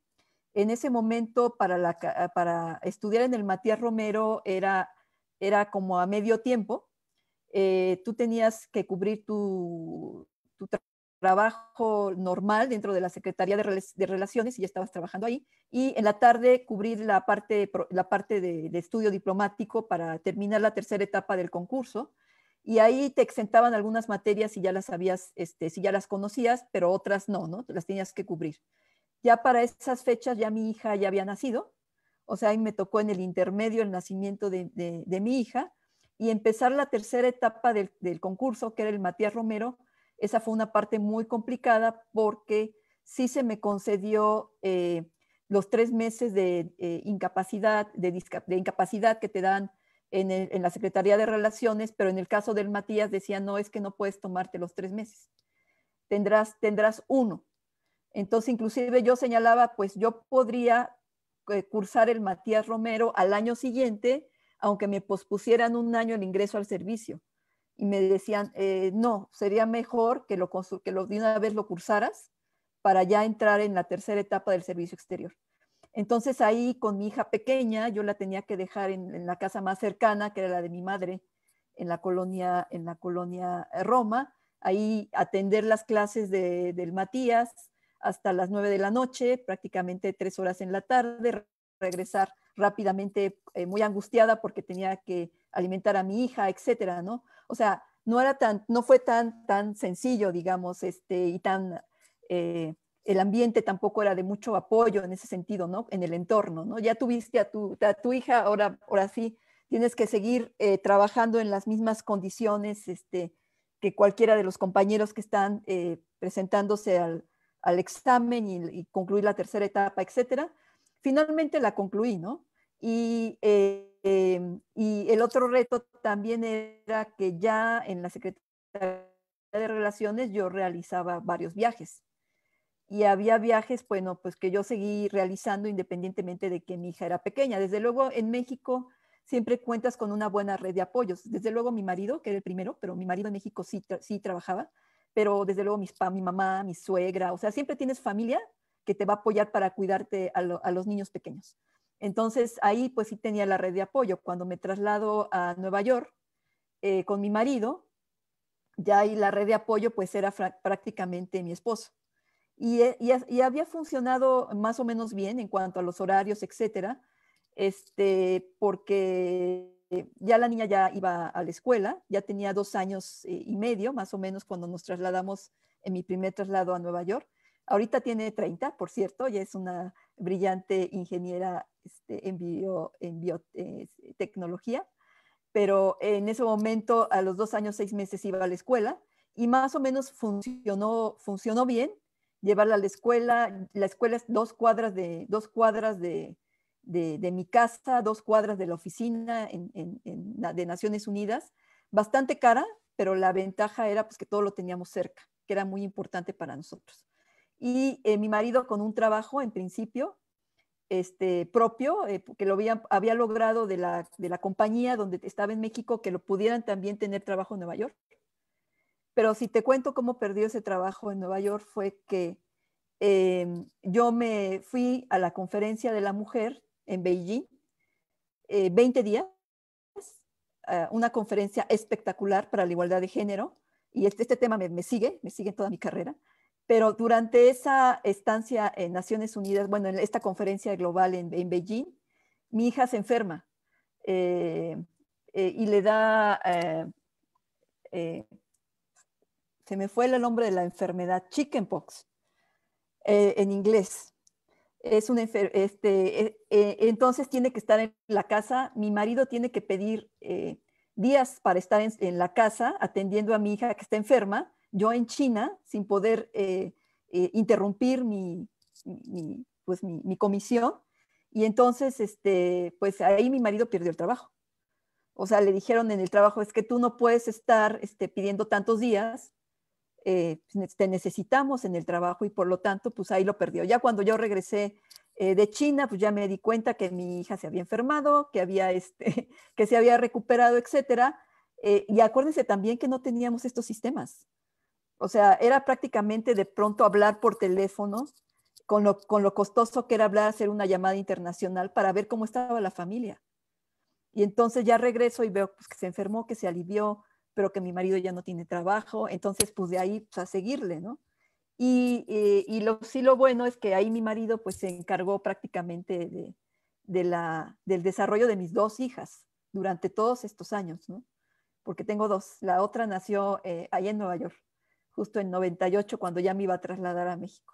en ese momento para, la, para estudiar en el Matías Romero era, era como a medio tiempo. Eh, tú tenías que cubrir tu, tu, trabajo normal dentro de la Secretaría de, Relaciones, y ya estabas trabajando ahí, y en la tarde cubrir la parte, la parte de, estudio diplomático para terminar la tercera etapa del concurso. Y ahí te exentaban algunas materias si ya las sabías, este, si ya las conocías, pero otras no, ¿no? Las tenías que cubrir. Ya para esas fechas ya mi hija ya había nacido, o sea, ahí me tocó en el intermedio el nacimiento de, mi hija y empezar la tercera etapa del concurso, que era el Matías Romero, esa fue una parte muy complicada porque sí se me concedió eh, los tres meses de eh, incapacidad, de, que te dan en, la Secretaría de Relaciones, pero en el caso del Matías decía, no, es que no puedes tomarte los tres meses, tendrás, uno. Entonces, inclusive yo señalaba, pues yo podría eh, cursar el Matías Romero al año siguiente, aunque me pospusieran un año el ingreso al servicio y me decían, eh, no, sería mejor que, lo, que lo, de una vez lo cursaras para ya entrar en la tercera etapa del servicio exterior. Entonces ahí con mi hija pequeña, yo la tenía que dejar en, la casa más cercana, que era la de mi madre, en la colonia, en la colonia eh, Roma, ahí atender las clases de, del Matías hasta las nueve de la noche, prácticamente tres horas en la tarde, regresar rápidamente, eh, muy angustiada porque tenía que alimentar a mi hija, etcétera, ¿no? O sea, no era tan, no fue tan, tan sencillo, digamos, este, y tan eh, el ambiente tampoco era de mucho apoyo en ese sentido, ¿no? En el entorno, ¿no? Ya tuviste a tu, hija, ahora, ahora sí, tienes que seguir eh, trabajando en las mismas condiciones este, que cualquiera de los compañeros que están eh, presentándose al, examen y, concluir la tercera etapa, etcétera. Finalmente la concluí, ¿no? Y Em, y el otro reto también era que ya en la Secretaría de Relaciones yo realizaba varios viajes. Y había viajes, bueno, pues que yo seguí realizando independientemente de que mi hija era pequeña. Desde luego, en México siempre cuentas con una buena red de apoyos. Desde luego mi marido, que era el primero, pero mi marido en México sí, trabajaba, pero desde luego mi mamá, mi suegra, o sea, siempre tienes familia que te va a apoyar para cuidarte a los niños pequeños. Entonces ahí pues sí tenía la red de apoyo. Cuando me traslado a Nueva York eh, con mi marido, ya ahí la red de apoyo pues era prácticamente mi esposo. Eh, y, había funcionado más o menos bien en cuanto a los horarios, etcétera, este, porque ya la niña ya iba a la escuela, ya tenía dos años eh, y medio más o menos cuando nos trasladamos en mi primer traslado a Nueva York. Ahorita tiene 30, por cierto, ya es una brillante ingeniera este, en, bio, en biotecnología, eh, pero en ese momento, a los dos años, seis meses, iba a la escuela y más o menos funcionó, bien llevarla a la escuela. La escuela es dos cuadras de, dos cuadras de, mi casa, dos cuadras de la oficina en, de Naciones Unidas, bastante cara, pero la ventaja era pues, que todo lo teníamos cerca, que era muy importante para nosotros y eh, mi marido con un trabajo en principio este, propio, eh, que lo había, logrado de la, compañía donde estaba en México, que lo pudieran también tener trabajo en Nueva York. Pero si te cuento cómo perdió ese trabajo en Nueva York fue que em, yo me fui a la conferencia de la mujer en Beijing, 20 eh, días, una conferencia espectacular para la igualdad de género, y este, este, tema me, me sigue, me sigue en toda mi carrera. Pero durante esa estancia en Naciones Unidas, bueno, en esta conferencia global en, Beijing, mi hija se enferma eh, eh, y le da, eh, se me fue el nombre de la enfermedad, chickenpox, en inglés. Es este, entonces tiene que estar en la casa, mi marido tiene que pedir días para estar en la casa atendiendo a mi hija que está enferma yo en China, sin poder eh, eh, interrumpir mi, pues, mi, comisión. Y entonces, este, pues ahí mi marido perdió el trabajo. O sea, le dijeron en el trabajo, es que tú no puedes estar este, pidiendo tantos días, eh, pues, te necesitamos en el trabajo y por lo tanto, pues ahí lo perdió. Ya cuando yo regresé de China, pues ya me di cuenta que mi hija se había enfermado, que, había este, que se había recuperado, etcétera. y acuérdense también que no teníamos estos sistemas. O sea, era prácticamente de pronto hablar por teléfono, con lo, costoso que era hablar, hacer una llamada internacional para ver cómo estaba la familia. Y entonces ya regreso y veo pues, que se enfermó, que se alivió, pero que mi marido ya no tiene trabajo. Entonces, pues de ahí pues, a seguirle, ¿no? Y, eh, y, lo, sí lo bueno es que ahí mi marido pues se encargó prácticamente de, la, del desarrollo de mis dos hijas durante todos estos años, ¿no? Porque tengo dos. La otra nació eh, ahí en Nueva York justo en 98 cuando ya me iba a trasladar a México.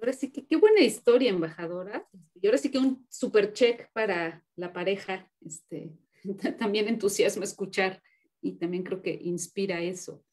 Ahora sí que qué buena historia, embajadora. Y ahora sí que un super check para la pareja. Este, también entusiasmo escuchar y también creo que inspira eso.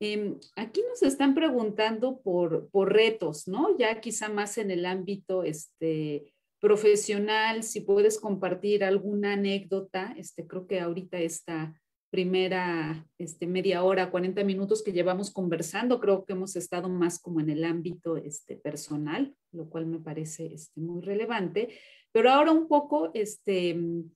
Em, aquí nos están preguntando por, por, retos, ¿no? Ya quizá más en el ámbito este, profesional, si puedes compartir alguna anécdota, este, creo que ahorita está primera este, media hora, 40 minutos que llevamos conversando, creo que hemos estado más como en el ámbito este, personal, lo cual me parece este, muy relevante. Pero ahora un poco este, mm,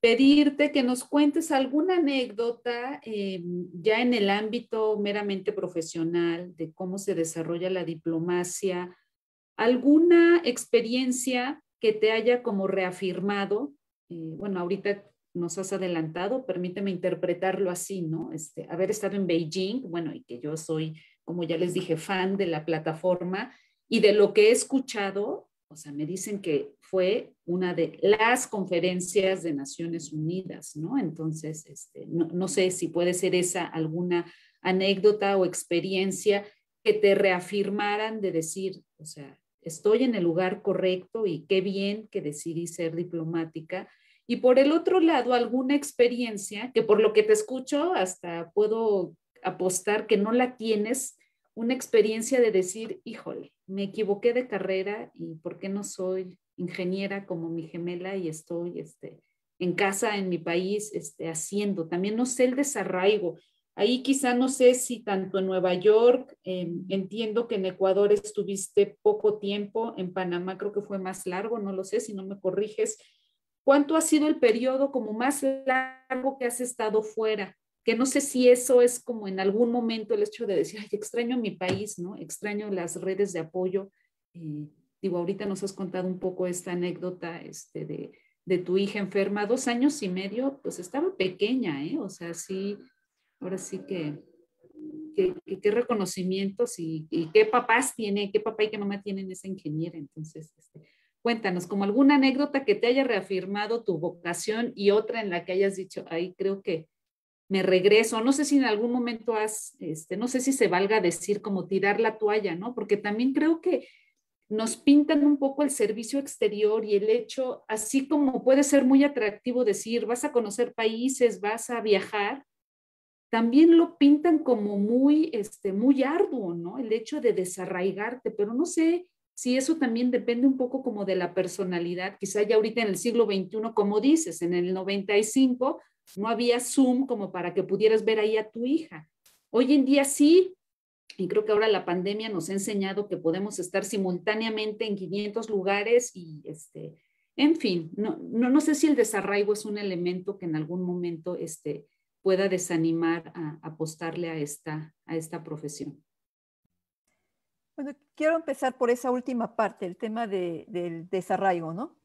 pedirte que nos cuentes alguna anécdota eh, ya en el ámbito meramente profesional de cómo se desarrolla la diplomacia, alguna experiencia que te haya como reafirmado. Eh, bueno, ahorita nos has adelantado, permíteme interpretarlo así, ¿no? Este, haber estado en Beijing, bueno, y que yo soy, como ya les dije, fan de la plataforma y de lo que he escuchado, o sea, me dicen que fue una de las conferencias de Naciones Unidas, ¿no? Entonces, este, no, no sé si puede ser esa alguna anécdota o experiencia que te reafirmaran de decir, o sea, estoy en el lugar correcto y qué bien que decidí ser diplomática y por el otro lado, alguna experiencia que por lo que te escucho, hasta puedo apostar que no la tienes, una experiencia de decir, híjole, me equivoqué de carrera y por qué no soy ingeniera como mi gemela y estoy este, en casa, en mi país, este, haciendo. También no sé el desarraigo. Ahí quizá no sé si tanto en Nueva York, em, entiendo que en Ecuador estuviste poco tiempo, en Panamá creo que fue más largo, no lo sé si no me corriges. ¿Cuánto ha sido el periodo como más largo que has estado fuera? Que no sé si eso es como en algún momento el hecho de decir, ay, extraño mi país, ¿no? Extraño las redes de apoyo. y eh, digo, ahorita nos has contado un poco esta anécdota este, de, tu hija enferma, dos años y medio, pues estaba pequeña, ¿eh? O sea, sí, ahora sí que qué, reconocimientos y, qué papás tiene, qué papá y qué mamá tienen esa ingeniera. Entonces, este, Cuéntanos, como alguna anécdota que te haya reafirmado tu vocación y otra en la que hayas dicho, ahí creo que me regreso. No sé si en algún momento has, este, no sé si se valga decir como tirar la toalla, ¿no? Porque también creo que nos pintan un poco el servicio exterior y el hecho, así como puede ser muy atractivo decir, vas a conocer países, vas a viajar, también lo pintan como muy, este, muy arduo, ¿no? El hecho de desarraigarte, pero no sé, Sí, eso también depende un poco como de la personalidad. Quizá ya ahorita en el siglo XXI, como dices, en el 95 no había Zoom como para que pudieras ver ahí a tu hija. Hoy en día sí, y creo que ahora la pandemia nos ha enseñado que podemos estar simultáneamente en 500 lugares y, este, en fin, no, no, no sé si el desarraigo es un elemento que en algún momento este, pueda desanimar a apostarle a esta, a esta profesión. Bueno, quiero empezar por esa última parte, el tema del desarraigo, ¿no?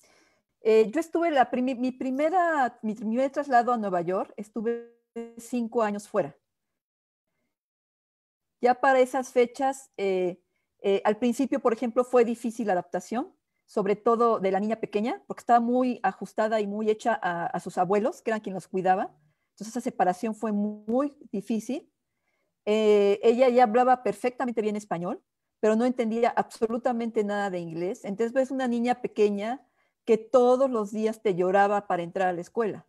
Eh, yo estuve, mi, primera, mi primer traslado a Nueva York, estuve cinco años fuera. Ya para esas fechas, eh, eh, al principio, por ejemplo, fue difícil la adaptación, sobre todo de la niña pequeña, porque estaba muy ajustada y muy hecha a, sus abuelos, que eran quienes los cuidaba. Entonces esa separación fue muy, difícil. ella ya hablaba perfectamente bien español, pero no entendía absolutamente nada de inglés. Entonces ves una niña pequeña que todos los días te lloraba para entrar a la escuela,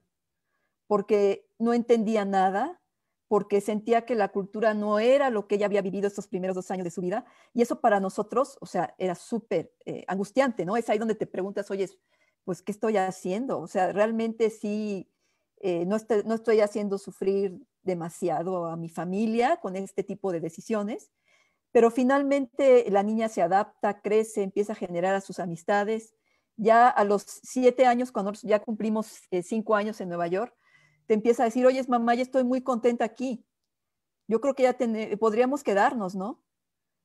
porque no entendía nada, porque sentía que la cultura no era lo que ella había vivido estos primeros dos años de su vida. Y eso para nosotros, o sea, era súper eh, angustiante, ¿no? Es ahí donde te preguntas, oye, pues, ¿qué estoy haciendo? O sea, realmente sí, eh, este, no estoy haciendo sufrir demasiado a mi familia con este tipo de decisiones pero finalmente la niña se adapta, crece, empieza a generar a sus amistades. Ya a los siete años, cuando ya cumplimos eh, cinco años en Nueva York, te empieza a decir, oye, mamá, ya estoy muy contenta aquí. Yo creo que ya podríamos quedarnos, ¿no?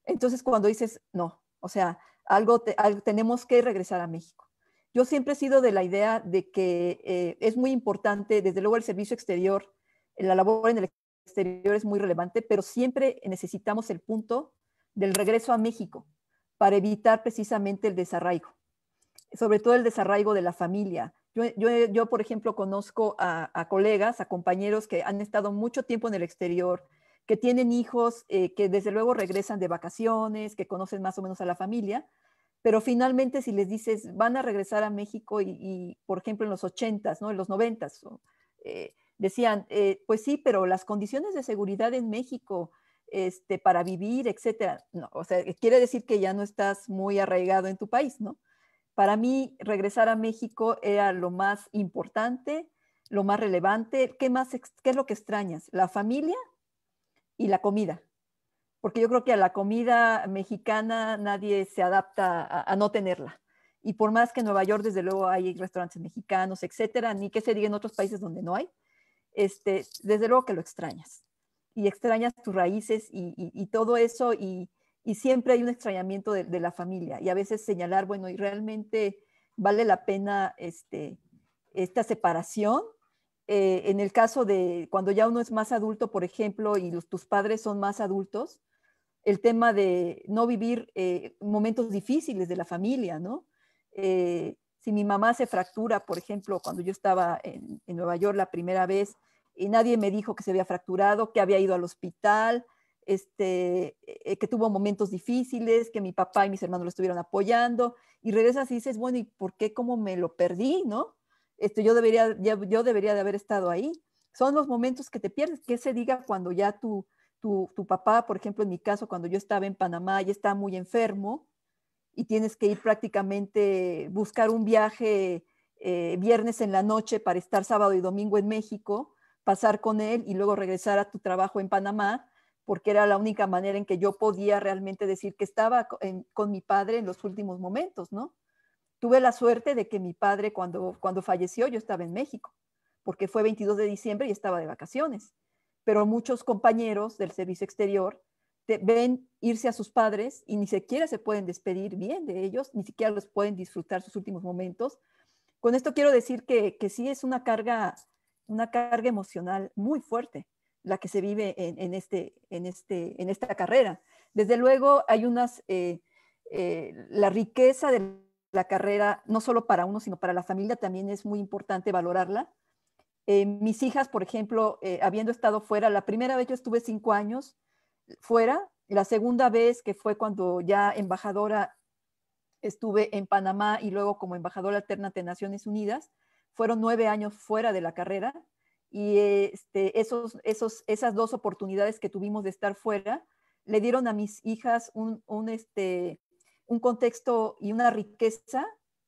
Entonces cuando dices, no, o sea, algo, tenemos que regresar a México. Yo siempre he sido de la idea de que eh, es muy importante, desde luego, el servicio exterior, la labor en el exterior es muy relevante, pero siempre necesitamos el punto del regreso a México para evitar precisamente el desarraigo, sobre todo el desarraigo de la familia. Yo, yo, yo por ejemplo, conozco a, colegas, a compañeros que han estado mucho tiempo en el exterior, que tienen hijos, eh, que desde luego regresan de vacaciones, que conocen más o menos a la familia, pero finalmente si les dices, van a regresar a México y, por ejemplo, en los 80s, ¿no? en los 90s, decían, eh, pues sí, pero las condiciones de seguridad en México este, para vivir, etcétera, o sea, quiere decir que ya no estás muy arraigado en tu país, ¿no? Para mí, regresar a México era lo más importante, lo más relevante. ¿Qué, más, qué es lo que extrañas? La familia y la comida. Porque yo creo que a la comida mexicana nadie se adapta a, no tenerla. Y por más que en Nueva York, desde luego, hay restaurantes mexicanos, etcétera, ni que se diga en otros países donde no hay, este, desde luego que lo extrañas. Y extrañas tus raíces y, todo eso, y, siempre hay un extrañamiento de, la familia. Y a veces señalar, bueno, y realmente vale la pena este, esta separación. Eh, en el caso de cuando ya uno es más adulto, por ejemplo, y tus padres son más adultos, el tema de no vivir eh, momentos difíciles de la familia, ¿no? Eh, si mi mamá se fractura, por ejemplo, cuando yo estaba en, Nueva York la primera vez y nadie me dijo que se había fracturado, que había ido al hospital, este, eh, que tuvo momentos difíciles, que mi papá y mis hermanos lo estuvieron apoyando, y regresas y dices, bueno, ¿y por qué cómo me lo perdí, no? Esto, yo, debería, yo debería de haber estado ahí. Son los momentos que te pierdes, que se diga cuando ya tu, tu, tu papá, por ejemplo, en mi caso, cuando yo estaba en Panamá, y está muy enfermo, y tienes que ir prácticamente buscar un viaje eh, viernes en la noche para estar sábado y domingo en México, pasar con él y luego regresar a tu trabajo en Panamá, porque era la única manera en que yo podía realmente decir que estaba con mi padre en los últimos momentos, ¿no? Tuve la suerte de que mi padre cuando, cuando falleció yo estaba en México, porque fue 22 de diciembre y estaba de vacaciones, pero muchos compañeros del servicio exterior ven irse a sus padres y ni siquiera se pueden despedir bien de ellos, ni siquiera los pueden disfrutar sus últimos momentos. Con esto quiero decir que, sí es una carga, una carga emocional muy fuerte la que se vive en, este, este, esta carrera. Desde luego hay unas, eh, eh, la riqueza de la carrera, no solo para uno, sino para la familia, también es muy importante valorarla. Eh, mis hijas, por ejemplo, habiendo estado fuera, la primera vez yo estuve cinco años, fuera. La segunda vez, que fue cuando ya embajadora estuve en Panamá y luego como embajadora alternante de Naciones Unidas, fueron nueve años fuera de la carrera y este, esas dos oportunidades que tuvimos de estar fuera le dieron a mis hijas este, un, contexto y una riqueza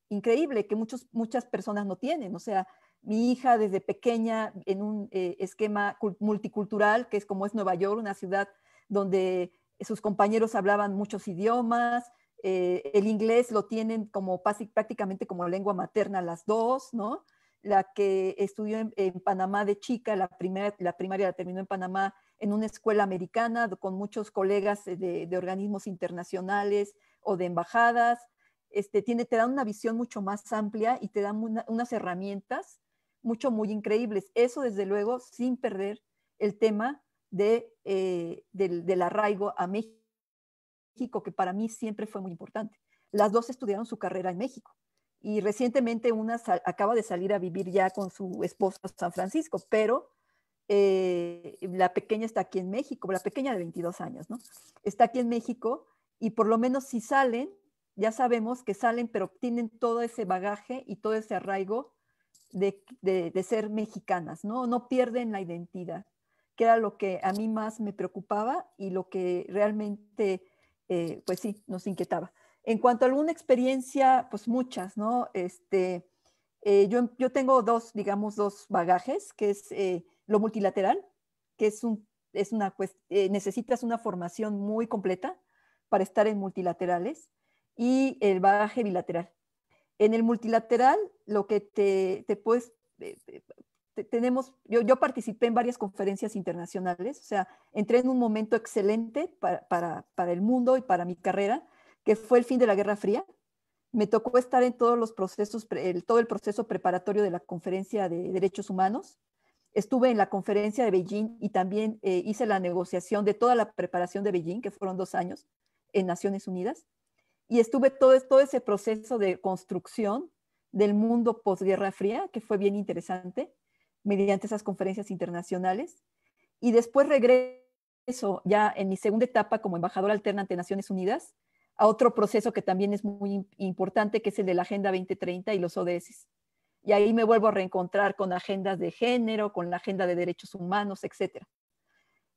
increíble que muchos, muchas personas no tienen. O sea, mi hija desde pequeña en un eh, esquema multicultural, que es como es Nueva York, una ciudad donde sus compañeros hablaban muchos idiomas, eh, el inglés lo tienen como prácticamente como lengua materna las dos, ¿no? La que estudió en, Panamá de chica, la, primera, la primaria la terminó en Panamá en una escuela americana con muchos colegas de, organismos internacionales o de embajadas. Este, tiene, te dan una visión mucho más amplia y te dan unas herramientas mucho, muy increíbles. Eso, desde luego, sin perder el tema eh, del, arraigo a México, que para mí siempre fue muy importante. Las dos estudiaron su carrera en México y recientemente una acaba de salir a vivir ya con su esposo a San Francisco, pero eh, la pequeña está aquí en México, la pequeña de 22 años, ¿no? Está aquí en México y por lo menos si salen, ya sabemos que salen, pero tienen todo ese bagaje y todo ese arraigo de, de ser mexicanas, ¿no? No pierden la identidad que era lo que a mí más me preocupaba y lo que realmente, eh, pues sí, nos inquietaba. En cuanto a alguna experiencia, pues muchas, ¿no? Este, eh, yo, tengo dos, digamos, dos bagajes, que es eh, lo multilateral, que es, un, es una, necesitas una formación muy completa para estar en multilaterales, y el bagaje bilateral. En el multilateral, lo que te, te puedes tenemos, yo, yo, participé en varias conferencias internacionales, o sea, entré en un momento excelente para, para, para, el mundo y para mi carrera, que fue el fin de la Guerra Fría. Me tocó estar en todos los procesos, todo el proceso preparatorio de la conferencia de derechos humanos. Estuve en la conferencia de Beijing y también eh, hice la negociación de toda la preparación de Beijing, que fueron dos años, en Naciones Unidas. Y estuve todo, todo ese proceso de construcción del mundo posguerra fría, que fue bien interesante mediante esas conferencias internacionales. Y después regreso ya en mi segunda etapa como embajadora alternante de Naciones Unidas a otro proceso que también es muy importante, que es el de la Agenda 2030 y los ODS. Y ahí me vuelvo a reencontrar con agendas de género, con la agenda de derechos humanos, etc.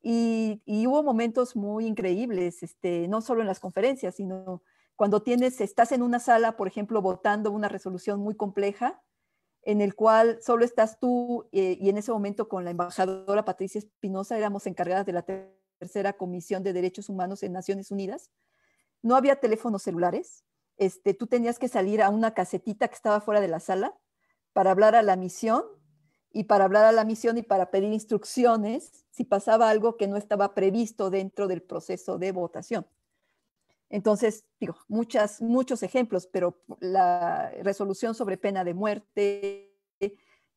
Y, hubo momentos muy increíbles, este, no solo en las conferencias, sino cuando tienes, estás en una sala, por ejemplo, votando una resolución muy compleja en el cual solo estás tú eh, y en ese momento con la embajadora Patricia Espinosa éramos encargadas de la tercera Comisión de Derechos Humanos en Naciones Unidas. No había teléfonos celulares. Este, tú tenías que salir a una casetita que estaba fuera de la sala para hablar a la misión y para hablar a la misión y para pedir instrucciones si pasaba algo que no estaba previsto dentro del proceso de votación. Entonces, digo, muchas, muchos ejemplos, pero la resolución sobre pena de muerte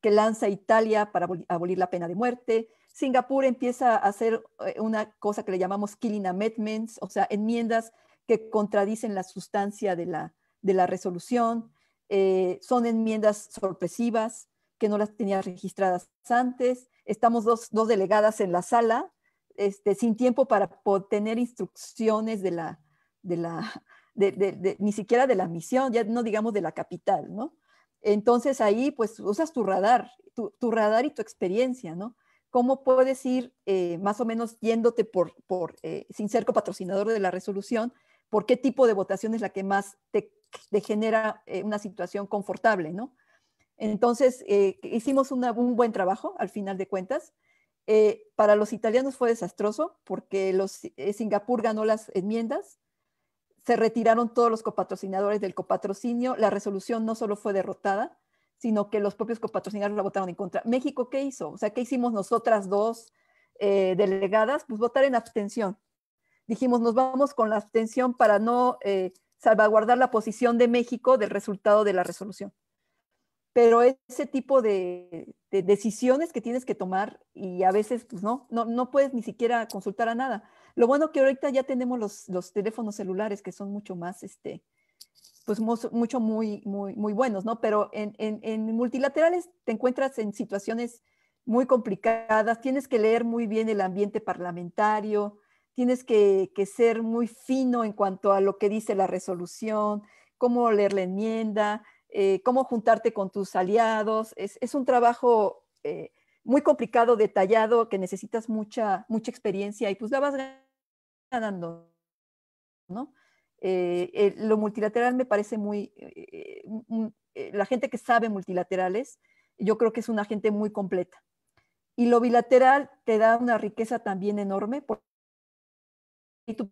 que lanza Italia para abolir la pena de muerte, Singapur empieza a hacer eh, una cosa que le llamamos killing amendments, o sea, enmiendas que contradicen la sustancia de la, de la resolución, eh, son enmiendas sorpresivas que no las tenía registradas antes, estamos dos, dos delegadas en la sala, este, sin tiempo para tener instrucciones de la, de la, ni siquiera de la misión, ya no digamos de la capital, Entonces ahí pues usas tu radar, tu, radar y tu experiencia, ¿no? ¿Cómo puedes ir eh, más o menos yéndote por, eh, sin ser copatrocinador de la resolución? ¿Por qué tipo de votación es la que más te, genera eh, una situación confortable, ¿no? Entonces hicimos un buen trabajo al final de cuentas. para los italianos fue desastroso porque los, Singapur ganó las enmiendas, se retiraron todos los copatrocinadores del copatrocinio. La resolución no solo fue derrotada, sino que los propios copatrocinadores la votaron en contra. México, ¿qué hizo? O sea, ¿qué hicimos nosotras dos eh, delegadas? Pues votar en abstención. Dijimos, nos vamos con la abstención para no eh, salvaguardar la posición de México del resultado de la resolución pero ese tipo de, decisiones que tienes que tomar y a veces pues no, no, puedes ni siquiera consultar a nada. Lo bueno que ahorita ya tenemos los, teléfonos celulares que son mucho más, este, pues mucho muy, muy, muy buenos, ¿no? Pero en, multilaterales te encuentras en situaciones muy complicadas, tienes que leer muy bien el ambiente parlamentario, tienes que ser muy fino en cuanto a lo que dice la resolución, cómo leer la enmienda, eh, cómo juntarte con tus aliados. Es, un trabajo eh, muy complicado, detallado, que necesitas mucha, mucha experiencia y pues la vas ganando, ¿no? Eh, lo multilateral me parece muy, la gente que sabe multilaterales, yo creo que es una gente muy completa. Y lo bilateral te da una riqueza también enorme, porque tú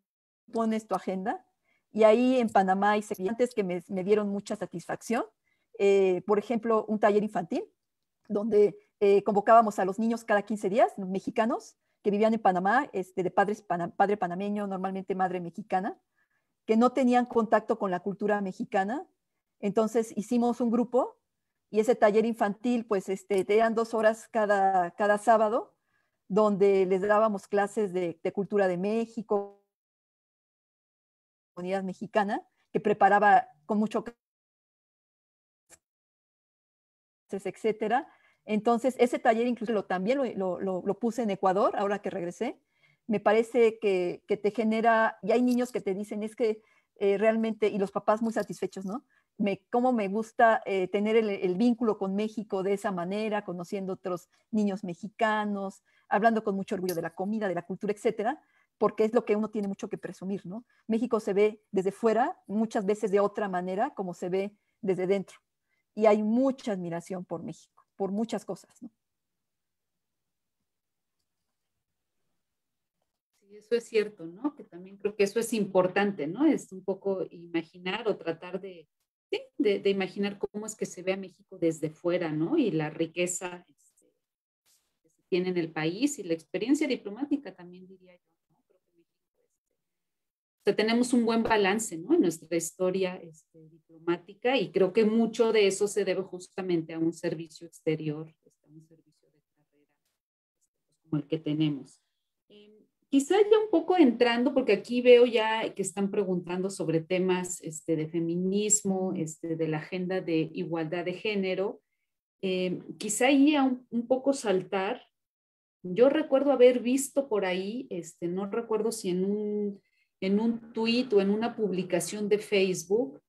pones tu agenda y ahí en Panamá hay seguidores que me, dieron mucha satisfacción. Eh, por ejemplo, un taller infantil donde eh, convocábamos a los niños cada 15 días, mexicanos, que vivían en Panamá, este, de padres padre panameño, normalmente madre mexicana, que no tenían contacto con la cultura mexicana. Entonces hicimos un grupo y ese taller infantil, pues este, eran dos horas cada, cada sábado, donde les dábamos clases de cultura de México, comunidad mexicana que preparaba con mucho etcétera. Entonces, ese taller incluso lo, también lo, puse en Ecuador, ahora que regresé. Me parece que, que, te genera, y hay niños que te dicen, es que eh, realmente, y los papás muy satisfechos, ¿no? Me, cómo me gusta eh, tener el, vínculo con México de esa manera, conociendo otros niños mexicanos, hablando con mucho orgullo de la comida, de la cultura, etcétera porque es lo que uno tiene mucho que presumir, ¿no? México se ve desde fuera, muchas veces de otra manera, como se ve desde dentro. Y hay mucha admiración por México, por muchas cosas, ¿no? Sí, eso es cierto, ¿no? Que también creo que eso es importante, ¿no? Es un poco imaginar o tratar de, imaginar cómo es que se ve a México desde fuera, ¿no? Y la riqueza este, que se tiene en el país y la experiencia diplomática también, diría yo tenemos un buen balance ¿no? en nuestra historia este, diplomática y creo que mucho de eso se debe justamente a un servicio exterior, este, a un servicio de carrera este, como el que tenemos. Em, quizá ya un poco entrando, porque aquí veo ya que están preguntando sobre temas este, de feminismo, este, de la agenda de igualdad de género. Em, quizá ahí un, un, poco saltar. Yo recuerdo haber visto por ahí, este, no recuerdo si en un en un tuit o en una publicación de Facebook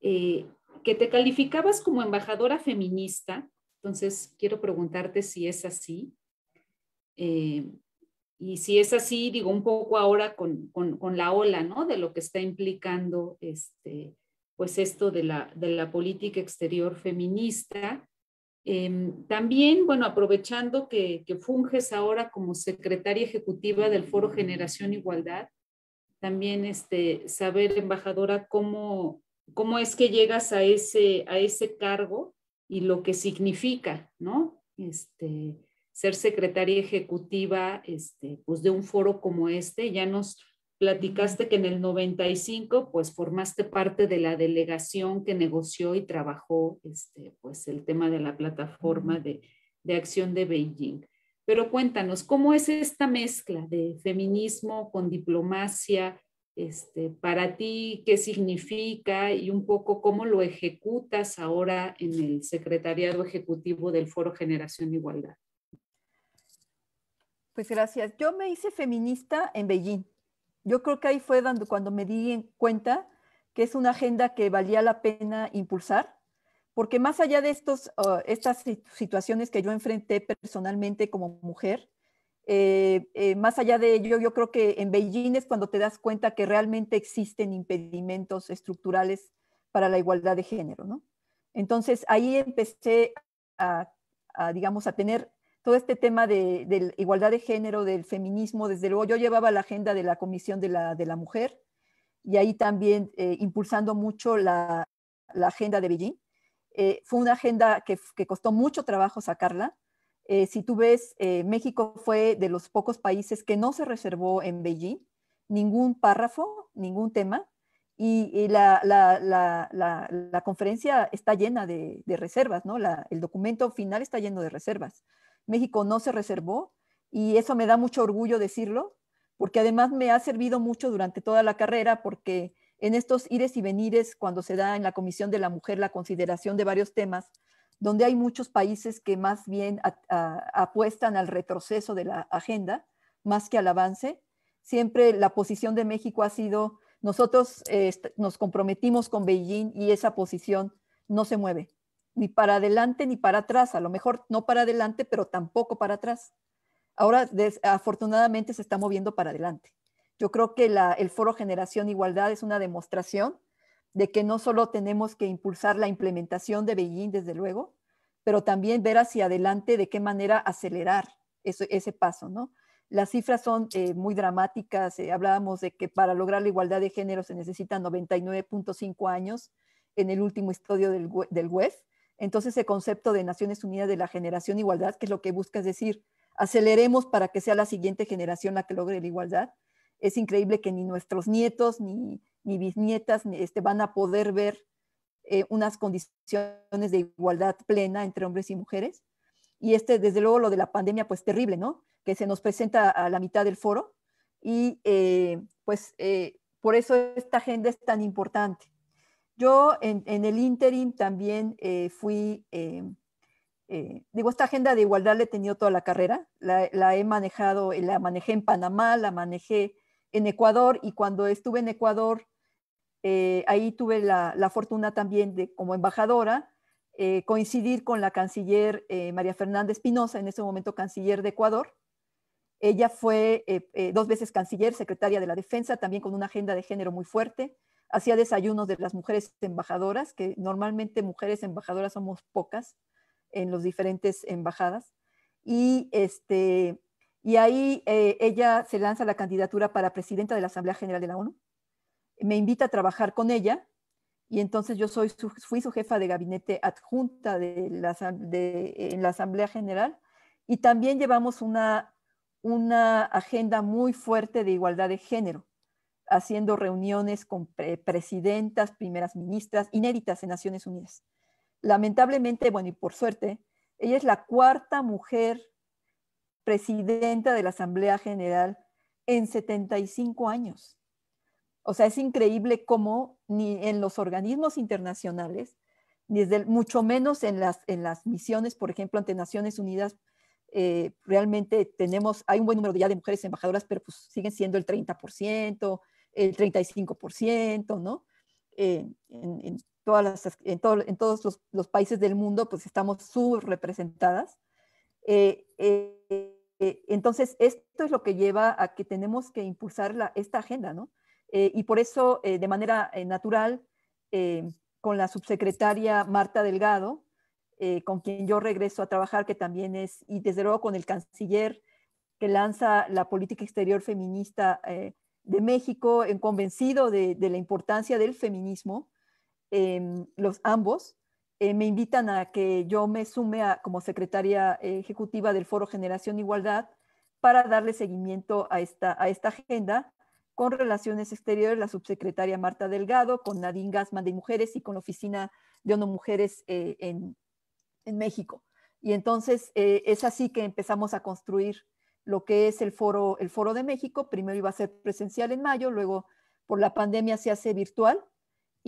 eh, que te calificabas como embajadora feminista. Entonces, quiero preguntarte si es así. Eh, y si es así, digo, un poco ahora con, la ola, ¿no? De lo que está implicando este, pues esto de la, política exterior feminista. Em, también, bueno, aprovechando que, que funges ahora como secretaria ejecutiva del Foro Generación Igualdad, también este, saber, embajadora, cómo, cómo es que llegas a ese, a ese cargo y lo que significa, ¿no? Este, ser secretaria ejecutiva este, pues de un foro como este. Ya nos platicaste que en el 95 pues formaste parte de la delegación que negoció y trabajó este, pues el tema de la plataforma de acción de Beijing. Pero cuéntanos, ¿cómo es esta mezcla de feminismo con diplomacia? Este, para ti, ¿qué significa y un poco cómo lo ejecutas ahora en el Secretariado Ejecutivo del Foro Generación Igualdad? Pues gracias. Yo me hice feminista en Beijing. Yo creo que ahí fue cuando me di cuenta que es una agenda que valía la pena impulsar porque más allá de estos, oh, estas situaciones que yo enfrenté personalmente como mujer, eh, eh, más allá de ello, yo creo que en Beijing es cuando te das cuenta que realmente existen impedimentos estructurales para la igualdad de género, ¿no? Entonces ahí empecé a, digamos, a tener todo este tema de, la igualdad de género, del feminismo, desde luego yo llevaba la agenda de la Comisión de la, Mujer y ahí también eh, impulsando mucho la, la, agenda de Beijing. Eh, fue una agenda que, costó mucho trabajo sacarla. Eh, si tú ves, eh, México fue de los pocos países que no se reservó en Beijing ningún párrafo, ningún tema, y, la, conferencia está llena de, de reservas, ¿no? el documento final está lleno de reservas. México no se reservó y eso me da mucho orgullo decirlo, porque además me ha servido mucho durante toda la carrera porque en estos ires y venires cuando se da en la Comisión de la Mujer la consideración de varios temas, donde hay muchos países que más bien apuestan al retroceso de la agenda más que al avance. Siempre la posición de México ha sido, nosotros este, nos comprometimos con Beijing y esa posición no se mueve, ni para adelante ni para atrás, a lo mejor no para adelante, pero tampoco para atrás. Ahora, afortunadamente, se está moviendo para adelante. Yo creo que el foro Generación Igualdad es una demostración de que no solo tenemos que impulsar la implementación de Beijing, desde luego, pero también ver hacia adelante de qué manera acelerar ese, paso, Las cifras son eh, muy dramáticas. Eh, hablábamos de que para lograr la igualdad de género se necesitan 99.5 años en el último estudio del, e, del WEF. Entonces, ese concepto de Naciones Unidas de la generación igualdad, que es lo que busca, es decir, aceleremos para que sea la siguiente generación la que logre la igualdad, es increíble que ni nuestros nietos ni, ni bisnietas este, van a poder ver eh, unas condiciones de igualdad plena entre hombres y mujeres. Y este, desde luego, lo de la pandemia, pues terrible, ¿no? Que se nos presenta a la mitad del foro y eh, pues eh, por eso esta agenda es tan importante. Yo en, el interim también fui, digo, esta agenda de igualdad la he tenido toda la carrera, la, la he manejado, la manejé en Panamá, la manejé en Ecuador y cuando estuve en Ecuador, eh, ahí tuve la, fortuna también de, como embajadora, eh, coincidir con la canciller eh, María Fernanda Pinoza en ese momento canciller de Ecuador. Ella fue dos veces canciller, secretaria de la Defensa, también con una agenda de género muy fuerte. Hacía desayunos de las mujeres embajadoras, que normalmente mujeres embajadoras somos pocas en los diferentes embajadas. Y este, y ahí eh, ella se lanza la candidatura para presidenta de la Asamblea General de la ONU. Me invita a trabajar con ella y entonces yo soy su, fui su jefa de gabinete adjunta de la, de, eh, en la Asamblea General y también llevamos una, una agenda muy fuerte de igualdad de género, haciendo reuniones con presidentas, primeras ministras, inéditas en Naciones Unidas. Lamentablemente, bueno, y por suerte, ella es la cuarta mujer presidenta de la Asamblea General en 75 años. O sea, es increíble cómo ni en los organismos internacionales, ni desde, mucho menos en las, en las misiones, por ejemplo, ante Naciones Unidas, eh, realmente tenemos, hay un buen número ya de mujeres embajadoras, pero pues siguen siendo el 30%, el 35%, ¿no? Eh, en, en, todas las, en, todos los, países del mundo, pues estamos subrepresentadas. Eh, eh, entonces, esto es lo que lleva a que tenemos que impulsar esta agenda, ¿no? Eh, y por eso, eh, de manera natural, con la subsecretaria Marta Delgado, con quien yo regreso a trabajar, que también es, y desde luego con el canciller que lanza la política exterior feminista de México, en convencido de, de, la importancia del feminismo, em, los ambos, eh, me invitan a que yo me sume como secretaria ejecutiva del Foro Generación Igualdad para darle seguimiento a esta, a esta agenda con Relaciones Exteriores, la subsecretaria Marta Delgado, con Nadine Gasman de Mujeres y con la Oficina de ONU Mujeres eh, en, México. Y entonces eh, es así que empezamos a construir lo que es el foro, el foro de México. Primero iba a ser presencial en mayo, luego por la pandemia se hace virtual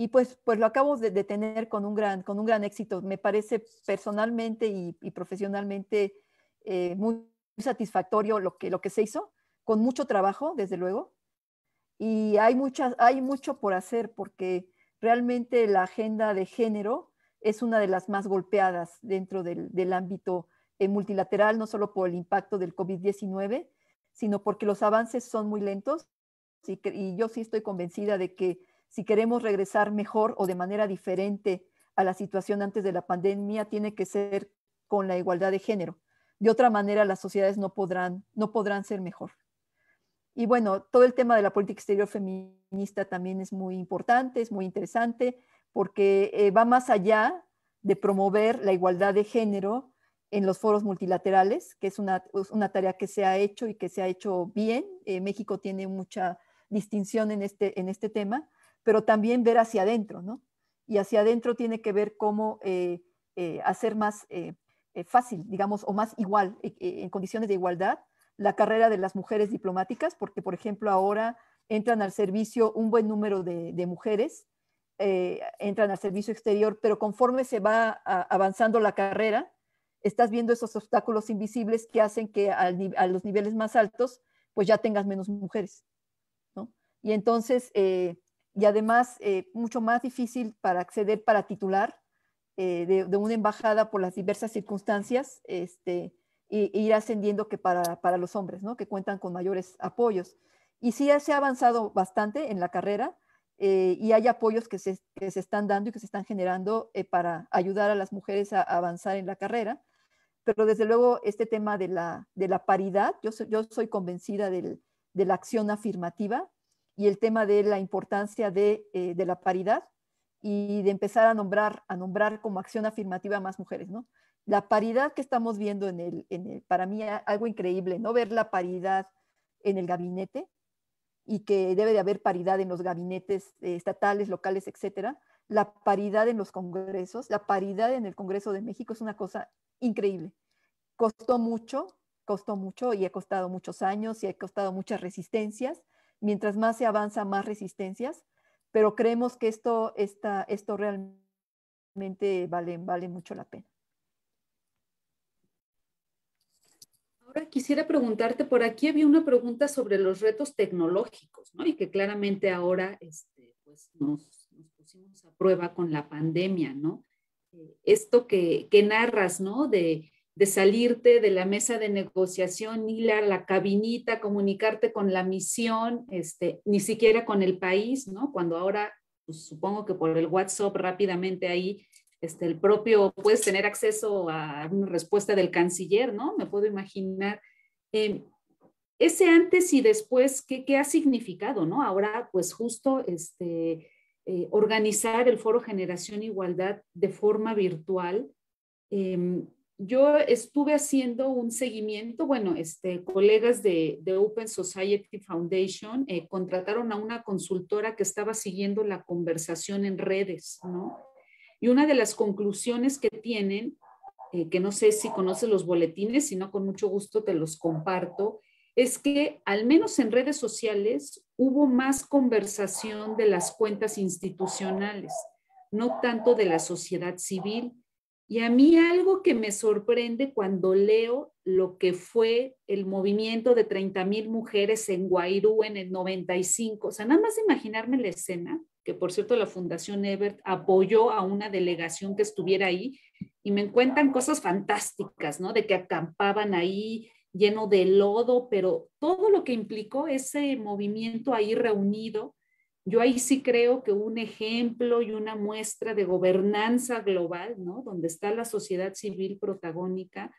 y pues, pues lo acabo de, tener con un, gran, con un gran éxito. Me parece personalmente y, profesionalmente eh, muy satisfactorio lo que, lo que se hizo, con mucho trabajo, desde luego. Y hay, muchas, hay mucho por hacer porque realmente la agenda de género es una de las más golpeadas dentro del, ámbito eh, multilateral, no solo por el impacto del COVID-19, sino porque los avances son muy lentos y yo sí estoy convencida de que si queremos regresar mejor o de manera diferente a la situación antes de la pandemia, tiene que ser con la igualdad de género. De otra manera, las sociedades no podrán, no podrán ser mejor. Y bueno, todo el tema de la política exterior feminista también es muy importante, es muy interesante, porque eh, va más allá de promover la igualdad de género en los foros multilaterales, que es una, tarea que se ha hecho y que se ha hecho bien. Eh, México tiene mucha distinción en este, este tema, pero también ver hacia adentro, ¿no? Y hacia adentro tiene que ver cómo eh, eh, hacer más eh, fácil, digamos, o más igual, en condiciones de igualdad, la carrera de las mujeres diplomáticas, porque, por ejemplo, ahora entran al servicio un buen número de, mujeres, entran al servicio exterior, pero conforme se va ah, avanzando la carrera, estás viendo esos obstáculos invisibles que hacen que a los niveles más altos, pues ya tengas menos mujeres, ¿no? Y entonces, y además eh, mucho más difícil para acceder para titular eh, de, una embajada por las diversas circunstancias, este, e, ir ascendiendo que para, para, los hombres, ¿no? que cuentan con mayores apoyos. Y sí se ha avanzado bastante en la carrera eh, y hay apoyos que se, que se, están dando y que se están generando para ayudar a las mujeres a, avanzar en la carrera. Pero desde luego este tema de la, de la paridad, yo, yo soy convencida del, de la acción afirmativa, y el tema de la importancia eh, de, la paridad y de empezar a nombrar, a nombrar como acción afirmativa a más mujeres, ¿no? La paridad que estamos viendo en el, para mí algo increíble, ¿no? Ver la paridad en el gabinete y que debe de haber paridad en los gabinetes eh, estatales, locales, etcétera. La paridad en los congresos, la paridad en el Congreso de México es una cosa increíble. Costó mucho, costó mucho y ha costado muchos años y ha costado muchas resistencias, mientras más se avanza, más resistencias, pero creemos que esto, esto realmente vale, vale mucho la pena. Ahora quisiera preguntarte, por aquí había una pregunta sobre los retos tecnológicos, Y que claramente ahora este, pues, nos, pusimos a prueba con la pandemia, ¿no? Eh, esto que, que narras, ¿no? De de salirte de la mesa de negociación, ir a la cabinita, comunicarte con la misión, este, ni siquiera con el país, ¿no? Cuando ahora, pues, supongo que por el WhatsApp rápidamente ahí, este, el propio, puedes tener acceso a una respuesta del canciller, ¿no? Me puedo imaginar. Em, ese antes y después, ¿qué, ha significado, no? Ahora, pues justo, este, eh, organizar el foro Generación Igualdad de forma virtual, eh, yo estuve haciendo un seguimiento, bueno, este, colegas de, Open Society Foundation eh, contrataron a una consultora que estaba siguiendo la conversación en redes, ¿no? Y una de las conclusiones que tienen, eh, que no sé si conoces los boletines, sino con mucho gusto te los comparto, es que al menos en redes sociales hubo más conversación de las cuentas institucionales, no tanto de la sociedad civil y a mí algo que me sorprende cuando leo lo que fue el movimiento de 30 mujeres en Guairú en el 95, o sea, nada más imaginarme la escena, que por cierto la Fundación Ebert apoyó a una delegación que estuviera ahí y me cuentan cosas fantásticas, ¿no? De que acampaban ahí lleno de lodo, pero todo lo que implicó ese movimiento ahí reunido yo ahí sí creo que un ejemplo y una muestra de gobernanza global, ¿no? Donde está la sociedad civil protagónica.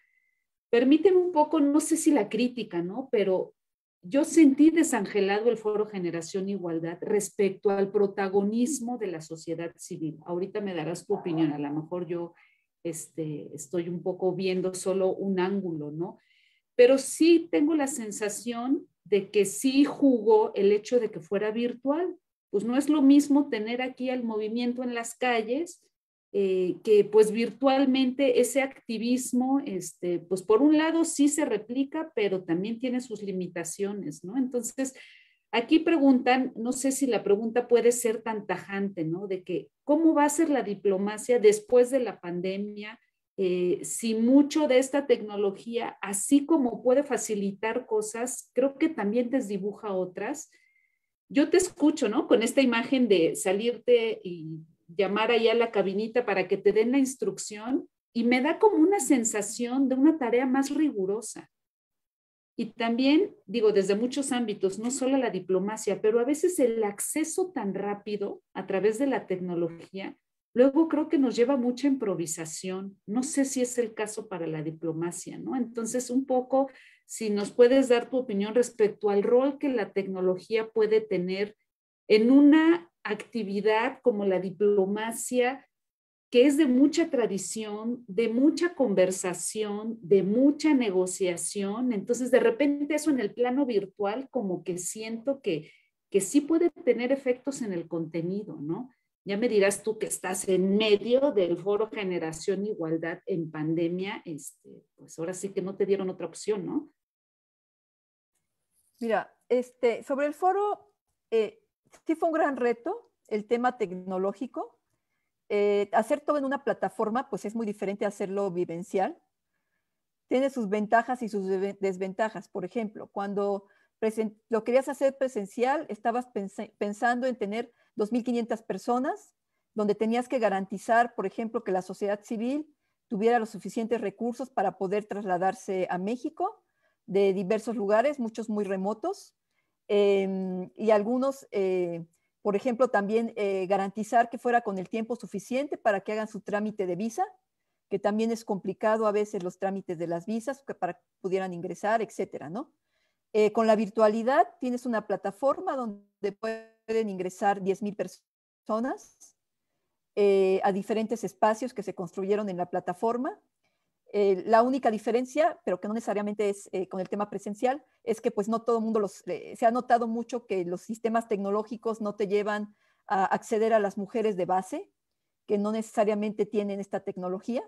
Permíteme un poco, no sé si la crítica, ¿no? Pero yo sentí desangelado el foro Generación Igualdad respecto al protagonismo de la sociedad civil. Ahorita me darás tu opinión, a lo mejor yo este, estoy un poco viendo solo un ángulo, ¿no? Pero sí tengo la sensación de que sí jugó el hecho de que fuera virtual, pues no es lo mismo tener aquí al movimiento en las calles eh, que pues virtualmente ese activismo, este, pues por un lado sí se replica, pero también tiene sus limitaciones, ¿no? Entonces, aquí preguntan, no sé si la pregunta puede ser tan tajante, ¿no? De que, ¿cómo va a ser la diplomacia después de la pandemia? Eh, si mucho de esta tecnología, así como puede facilitar cosas, creo que también desdibuja otras yo te escucho, ¿no? Con esta imagen de salirte y llamar allá a la cabinita para que te den la instrucción y me da como una sensación de una tarea más rigurosa. Y también, digo, desde muchos ámbitos, no solo la diplomacia, pero a veces el acceso tan rápido a través de la tecnología, luego creo que nos lleva mucha improvisación. No sé si es el caso para la diplomacia, ¿no? Entonces, un poco si nos puedes dar tu opinión respecto al rol que la tecnología puede tener en una actividad como la diplomacia, que es de mucha tradición, de mucha conversación, de mucha negociación. Entonces, de repente eso en el plano virtual, como que siento que, que sí puede tener efectos en el contenido, ¿no? Ya me dirás tú que estás en medio del foro Generación Igualdad en pandemia, este, pues ahora sí que no te dieron otra opción, ¿no? Mira, este, sobre el foro, eh, sí fue un gran reto el tema tecnológico. Eh, hacer todo en una plataforma, pues es muy diferente a hacerlo vivencial. Tiene sus ventajas y sus desventajas. Por ejemplo, cuando lo querías hacer presencial, estabas pensando en tener 2.500 personas, donde tenías que garantizar, por ejemplo, que la sociedad civil tuviera los suficientes recursos para poder trasladarse a México de diversos lugares, muchos muy remotos, em, y algunos, eh, por ejemplo, también eh, garantizar que fuera con el tiempo suficiente para que hagan su trámite de visa, que también es complicado a veces los trámites de las visas para que pudieran ingresar, etcétera, ¿no? Eh, con la virtualidad tienes una plataforma donde pueden ingresar 10.000 personas a diferentes espacios que se construyeron en la plataforma eh, la única diferencia, pero que no necesariamente es eh, con el tema presencial, es que pues no todo el mundo los, eh, se ha notado mucho que los sistemas tecnológicos no te llevan a acceder a las mujeres de base, que no necesariamente tienen esta tecnología.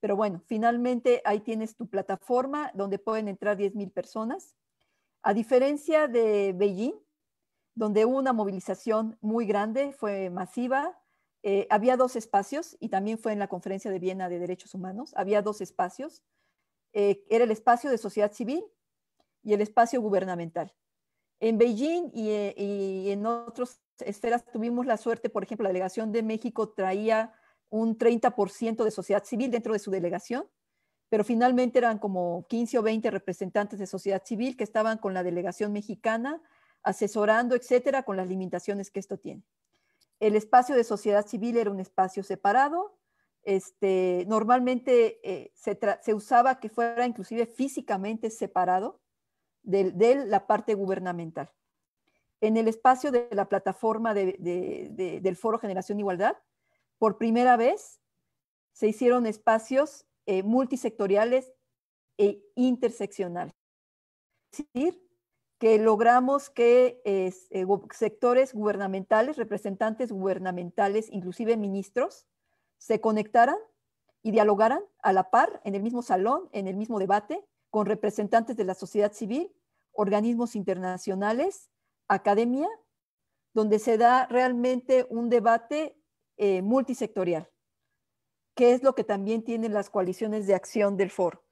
Pero bueno, finalmente ahí tienes tu plataforma donde pueden entrar 10.000 personas. A diferencia de Beijing, donde hubo una movilización muy grande, fue masiva, eh, había dos espacios, y también fue en la Conferencia de Viena de Derechos Humanos, había dos espacios. Eh, era el espacio de sociedad civil y el espacio gubernamental. En Beijing y, eh, y en otras esferas tuvimos la suerte, por ejemplo, la delegación de México traía un 30% de sociedad civil dentro de su delegación, pero finalmente eran como 15 o 20 representantes de sociedad civil que estaban con la delegación mexicana asesorando, etcétera, con las limitaciones que esto tiene. El espacio de sociedad civil era un espacio separado. Este, normalmente eh, se, usaba que fuera inclusive físicamente separado de, la parte gubernamental. En el espacio de la plataforma del Foro Generación Igualdad, por primera vez se hicieron espacios eh, multisectoriales e interseccionales. Es que logramos que eh, sectores gubernamentales, representantes gubernamentales, inclusive ministros, se conectaran y dialogaran a la par en el mismo salón, en el mismo debate, con representantes de la sociedad civil, organismos internacionales, academia, donde se da realmente un debate eh, multisectorial, que es lo que también tienen las coaliciones de acción del foro.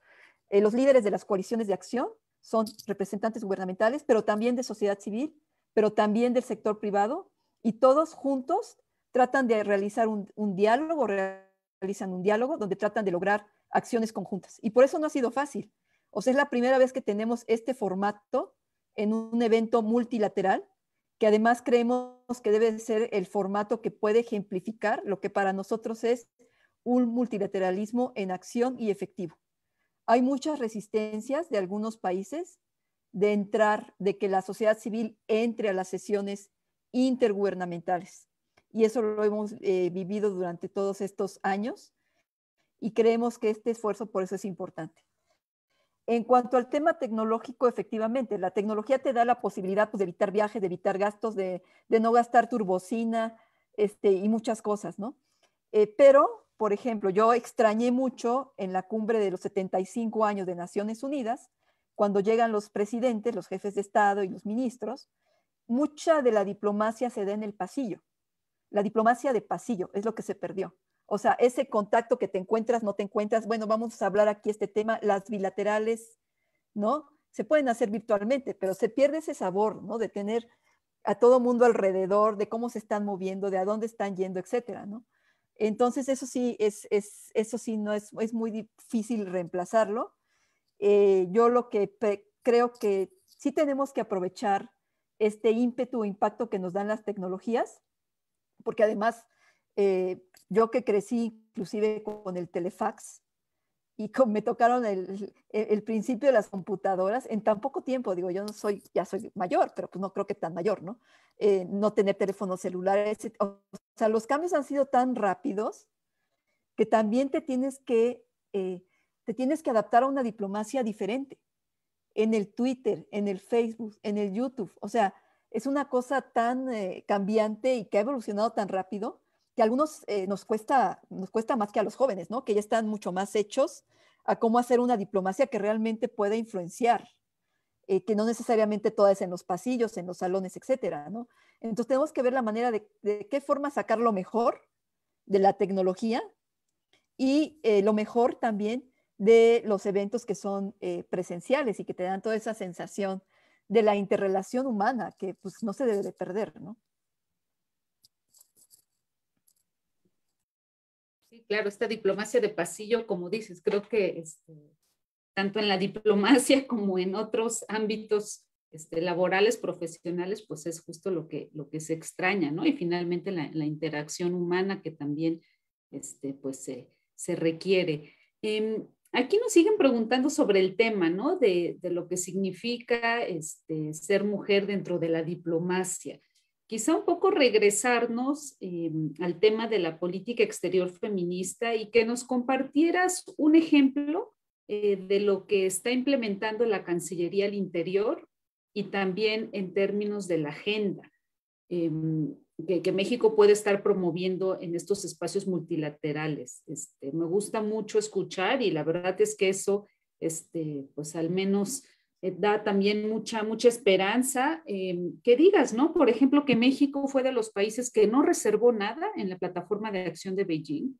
Eh, los líderes de las coaliciones de acción son representantes gubernamentales, pero también de sociedad civil, pero también del sector privado, y todos juntos tratan de realizar un, diálogo, realizan un diálogo donde tratan de lograr acciones conjuntas. Y por eso no ha sido fácil. O sea, es la primera vez que tenemos este formato en un evento multilateral, que además creemos que debe ser el formato que puede ejemplificar lo que para nosotros es un multilateralismo en acción y efectivo hay muchas resistencias de algunos países de entrar, de que la sociedad civil entre a las sesiones intergubernamentales. Y eso lo hemos eh, vivido durante todos estos años y creemos que este esfuerzo por eso es importante. En cuanto al tema tecnológico, efectivamente, la tecnología te da la posibilidad pues, de evitar viajes, de evitar gastos, de, no gastar turbocina este, y muchas cosas, ¿no? Eh, pero por ejemplo, yo extrañé mucho en la cumbre de los 75 años de Naciones Unidas, cuando llegan los presidentes, los jefes de Estado y los ministros, mucha de la diplomacia se da en el pasillo. La diplomacia de pasillo es lo que se perdió. O sea, ese contacto que te encuentras, no te encuentras, bueno, vamos a hablar aquí este tema, las bilaterales, ¿no? Se pueden hacer virtualmente, pero se pierde ese sabor, ¿no? De tener a todo mundo alrededor, de cómo se están moviendo, de a dónde están yendo, etcétera, ¿no? Entonces, eso sí, es, eso sí no es, es muy difícil reemplazarlo. Eh, yo lo que creo que sí tenemos que aprovechar este ímpetu o impacto que nos dan las tecnologías, porque además eh, yo que crecí inclusive con el telefax y me tocaron el, principio de las computadoras en tan poco tiempo, digo, yo no soy, ya soy mayor, pero pues no creo que tan mayor, ¿no? Eh, no tener teléfonos celulares, o sea, los cambios han sido tan rápidos que también te tienes que, eh, te tienes que adaptar a una diplomacia diferente en el Twitter, en el Facebook, en el YouTube. O sea, es una cosa tan eh, cambiante y que ha evolucionado tan rápido que a algunos eh, nos, cuesta, nos cuesta más que a los jóvenes, ¿no? Que ya están mucho más hechos a cómo hacer una diplomacia que realmente pueda influenciar eh, que no necesariamente todas en los pasillos, en los salones, etcétera, ¿no? Entonces tenemos que ver la manera de, qué forma sacar lo mejor de la tecnología y eh, lo mejor también de los eventos que son eh, presenciales y que te dan toda esa sensación de la interrelación humana que pues no se debe de perder, ¿no? Sí, claro, esta diplomacia de pasillo, como dices, creo que este, tanto en la diplomacia como en otros ámbitos este, laborales, profesionales, pues es justo lo que, lo que se extraña, ¿no? Y finalmente la, interacción humana que también, este, pues, se, requiere. Em, aquí nos siguen preguntando sobre el tema, ¿no? De, lo que significa este, ser mujer dentro de la diplomacia. Quizá un poco regresarnos em, al tema de la política exterior feminista y que nos compartieras un ejemplo eh, de lo que está implementando la Cancillería al Interior y también en términos de la agenda em, que, México puede estar promoviendo en estos espacios multilaterales. Este, me gusta mucho escuchar y la verdad es que eso, este, pues al menos eh, da también mucha, mucha esperanza em, que digas, ¿no? Por ejemplo, que México fue de los países que no reservó nada en la plataforma de acción de Beijing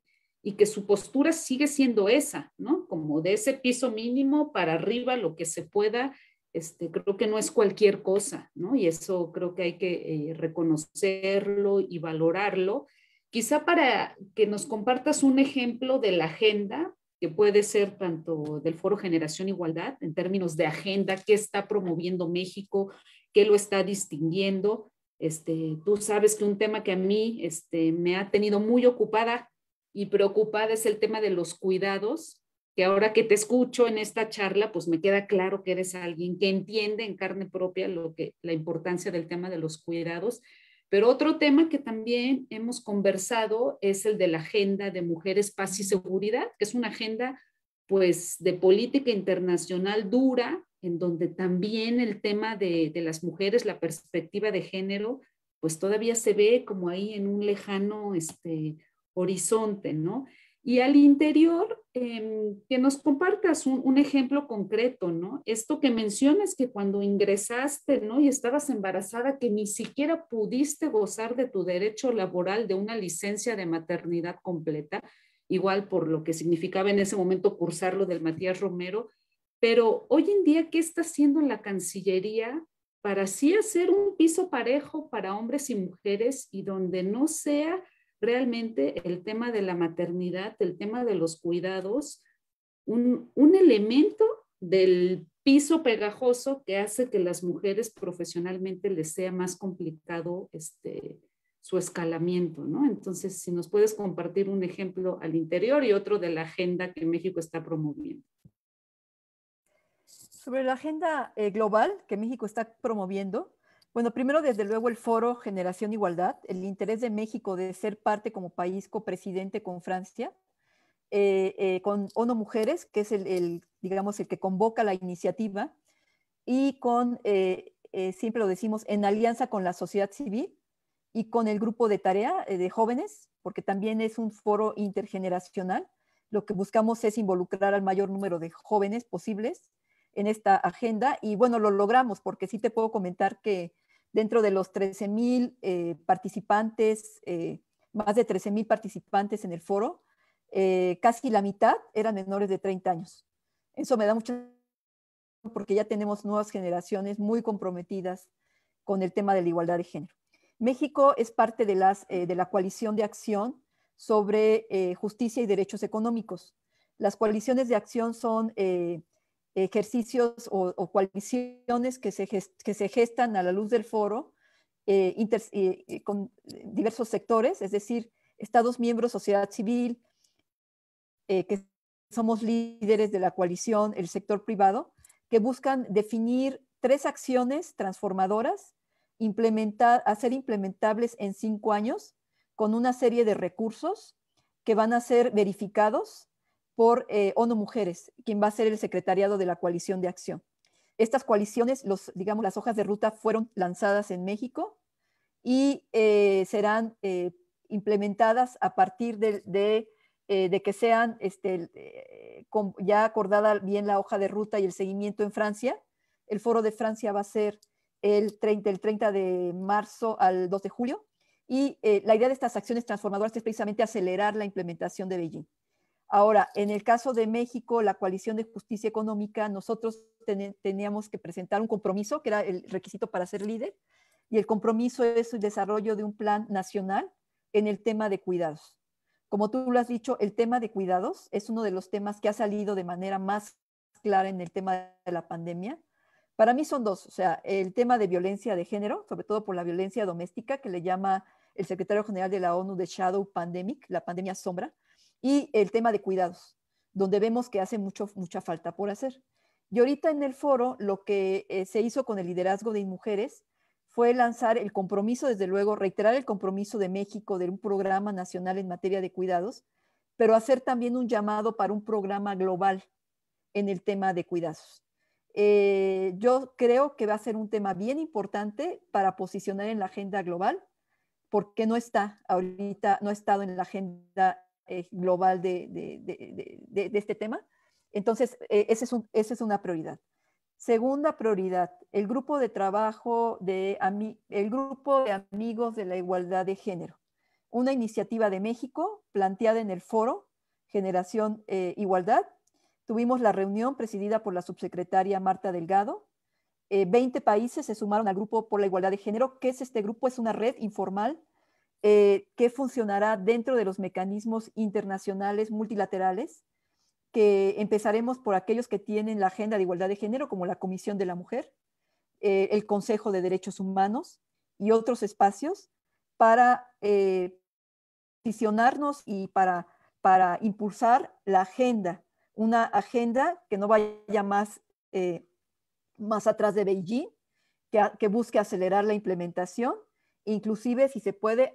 y que su postura sigue siendo esa, ¿no? Como de ese piso mínimo para arriba, lo que se pueda, este, creo que no es cualquier cosa, ¿no? Y eso creo que hay que eh, reconocerlo y valorarlo. Quizá para que nos compartas un ejemplo de la agenda, que puede ser tanto del Foro Generación Igualdad, en términos de agenda, qué está promoviendo México, qué lo está distinguiendo. Este, tú sabes que un tema que a mí este, me ha tenido muy ocupada y preocupada es el tema de los cuidados, que ahora que te escucho en esta charla, pues me queda claro que eres alguien que entiende en carne propia lo que, la importancia del tema de los cuidados. Pero otro tema que también hemos conversado es el de la agenda de mujeres, paz y seguridad, que es una agenda pues de política internacional dura, en donde también el tema de, las mujeres, la perspectiva de género, pues todavía se ve como ahí en un lejano este, horizonte, ¿no? Y al interior, em, que nos compartas un, ejemplo concreto, ¿no? Esto que mencionas que cuando ingresaste, ¿no? Y estabas embarazada, que ni siquiera pudiste gozar de tu derecho laboral de una licencia de maternidad completa, igual por lo que significaba en ese momento cursarlo del Matías Romero. Pero hoy en día, ¿qué está haciendo la Cancillería para así hacer un piso parejo para hombres y mujeres y donde no sea realmente el tema de la maternidad, el tema de los cuidados, un, elemento del piso pegajoso que hace que las mujeres profesionalmente les sea más complicado este, su escalamiento, ¿no? Entonces, si nos puedes compartir un ejemplo al interior y otro de la agenda que México está promoviendo. Sobre la agenda eh, global que México está promoviendo, bueno, primero, desde luego, el foro Generación Igualdad, el interés de México de ser parte como país copresidente con Francia, eh, eh, con ONU Mujeres, que es el, digamos, el que convoca la iniciativa, y con, eh, siempre lo decimos, en alianza con la sociedad civil y con el grupo de tarea de jóvenes, porque también es un foro intergeneracional. Lo que buscamos es involucrar al mayor número de jóvenes posibles en esta agenda y bueno, lo logramos porque sí te puedo comentar que dentro de los 13.000 mil eh, participantes, eh, más de 13 mil participantes en el foro, eh, casi la mitad eran menores de 30 años. Eso me da mucha porque ya tenemos nuevas generaciones muy comprometidas con el tema de la igualdad de género. México es parte de, las, de la coalición de acción sobre justicia y derechos económicos. Las coaliciones de acción son ejercicios o, coaliciones que se, que se gestan a la luz del foro eh, eh, eh, con diversos sectores, es decir, Estados miembros, sociedad civil, que somos líderes de la coalición, el sector privado, que buscan definir tres acciones transformadoras, implementar, hacer implementables en cinco años con una serie de recursos que van a ser verificados por eh, ONU Mujeres, quien va a ser el secretariado de la coalición de acción. Estas coaliciones, los, digamos, las hojas de ruta fueron lanzadas en México y eh, serán eh, implementadas a partir de, eh, que sean este, ya acordada bien la hoja de ruta y el seguimiento en Francia. El foro de Francia va a ser el 30, el 30 de marzo al 2 de julio. Y la idea de estas acciones transformadoras es precisamente acelerar la implementación de Beijing. Ahora, en el caso de México, la coalición de justicia económica, nosotros teníamos que presentar un compromiso, que era el requisito para ser líder, y el compromiso es el desarrollo de un plan nacional en el tema de cuidados. Como tú lo has dicho, el tema de cuidados es uno de los temas que ha salido de manera más clara en el tema de la pandemia. Para mí son dos, o sea, el tema de violencia de género, sobre todo por la violencia doméstica que le llama el secretario general de la ONU de Shadow Pandemic, la pandemia sombra, y el tema de cuidados, donde vemos que hace mucho, mucha falta por hacer. Y ahorita en el foro lo que eh, se hizo con el liderazgo de mujeres fue lanzar el compromiso, desde luego, reiterar el compromiso de México de un programa nacional en materia de cuidados, pero hacer también un llamado para un programa global en el tema de cuidados. Eh, yo creo que va a ser un tema bien importante para posicionar en la agenda global, porque no está ahorita, no ha estado en la agenda eh, global de, este tema. Entonces, eh, es esa es una prioridad. Segunda prioridad, el grupo de trabajo de el grupo de amigos de la igualdad de género, una iniciativa de México planteada en el foro Generación eh, Igualdad. Tuvimos la reunión presidida por la subsecretaria Marta Delgado. Veinte países se sumaron al grupo por la igualdad de género, que es este grupo, es una red informal eh, que funcionará dentro de los mecanismos internacionales multilaterales, que empezaremos por aquellos que tienen la agenda de igualdad de género, como la Comisión de la Mujer, eh, el Consejo de Derechos Humanos y otros espacios, para eh, posicionarnos y para, impulsar la agenda, una agenda que no vaya más, eh, más atrás de Beijing, que busque acelerar la implementación inclusive si se puede,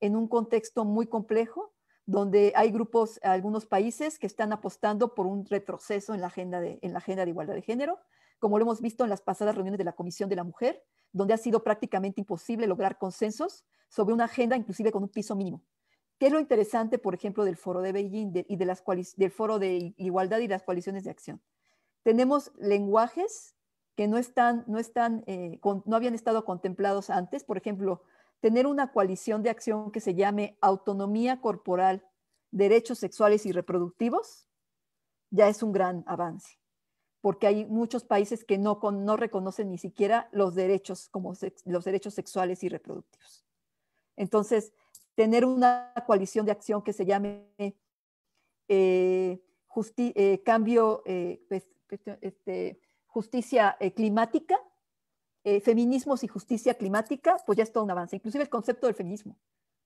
en un contexto muy complejo, donde hay grupos, algunos países que están apostando por un retroceso en la agenda de, en la agenda de igualdad de género, como lo hemos visto en las pasadas reuniones de la Comisión de la Mujer, donde ha sido prácticamente imposible lograr consensos sobre una agenda inclusive con un piso mínimo. ¿Qué es lo interesante, por ejemplo, del foro de Beijing y de del foro de igualdad y las coaliciones de acción? Tenemos lenguajes que no, están, no, están, eh, no habían estado contemplados antes. Por ejemplo, tener una coalición de acción que se llame autonomía corporal, derechos sexuales y reproductivos, ya es un gran avance, porque hay muchos países que no, no reconocen ni siquiera los derechos, como los derechos sexuales y reproductivos. Entonces, tener una coalición de acción que se llame eh, eh, cambio, pues, este, justicia eh, climática, eh, feminismos y justicia climática, pues ya es todo un avance, inclusive el concepto del feminismo.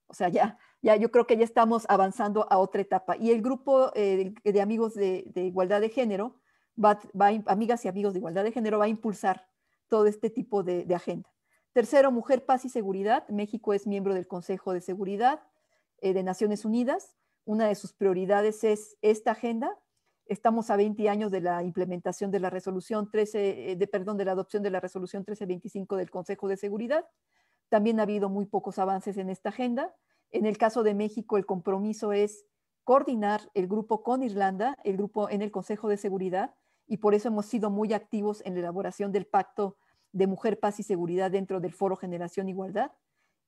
O sea, ya, ya yo creo que ya estamos avanzando a otra etapa. Y el grupo eh, de, amigos de, igualdad de género, va, amigas y amigos de igualdad de género, va a impulsar todo este tipo de, agenda. Tercero, mujer, paz y seguridad. México es miembro del Consejo de Seguridad de Naciones Unidas. Una de sus prioridades es esta agenda, Estamos a 20 años de la implementación de la resolución 13, eh, de, perdón, de la adopción de la resolución 1325 del Consejo de Seguridad. También ha habido muy pocos avances en esta agenda. En el caso de México, el compromiso es coordinar el grupo con Irlanda, el grupo en el Consejo de Seguridad, y por eso hemos sido muy activos en la elaboración del Pacto de Mujer, Paz y Seguridad dentro del Foro Generación Igualdad.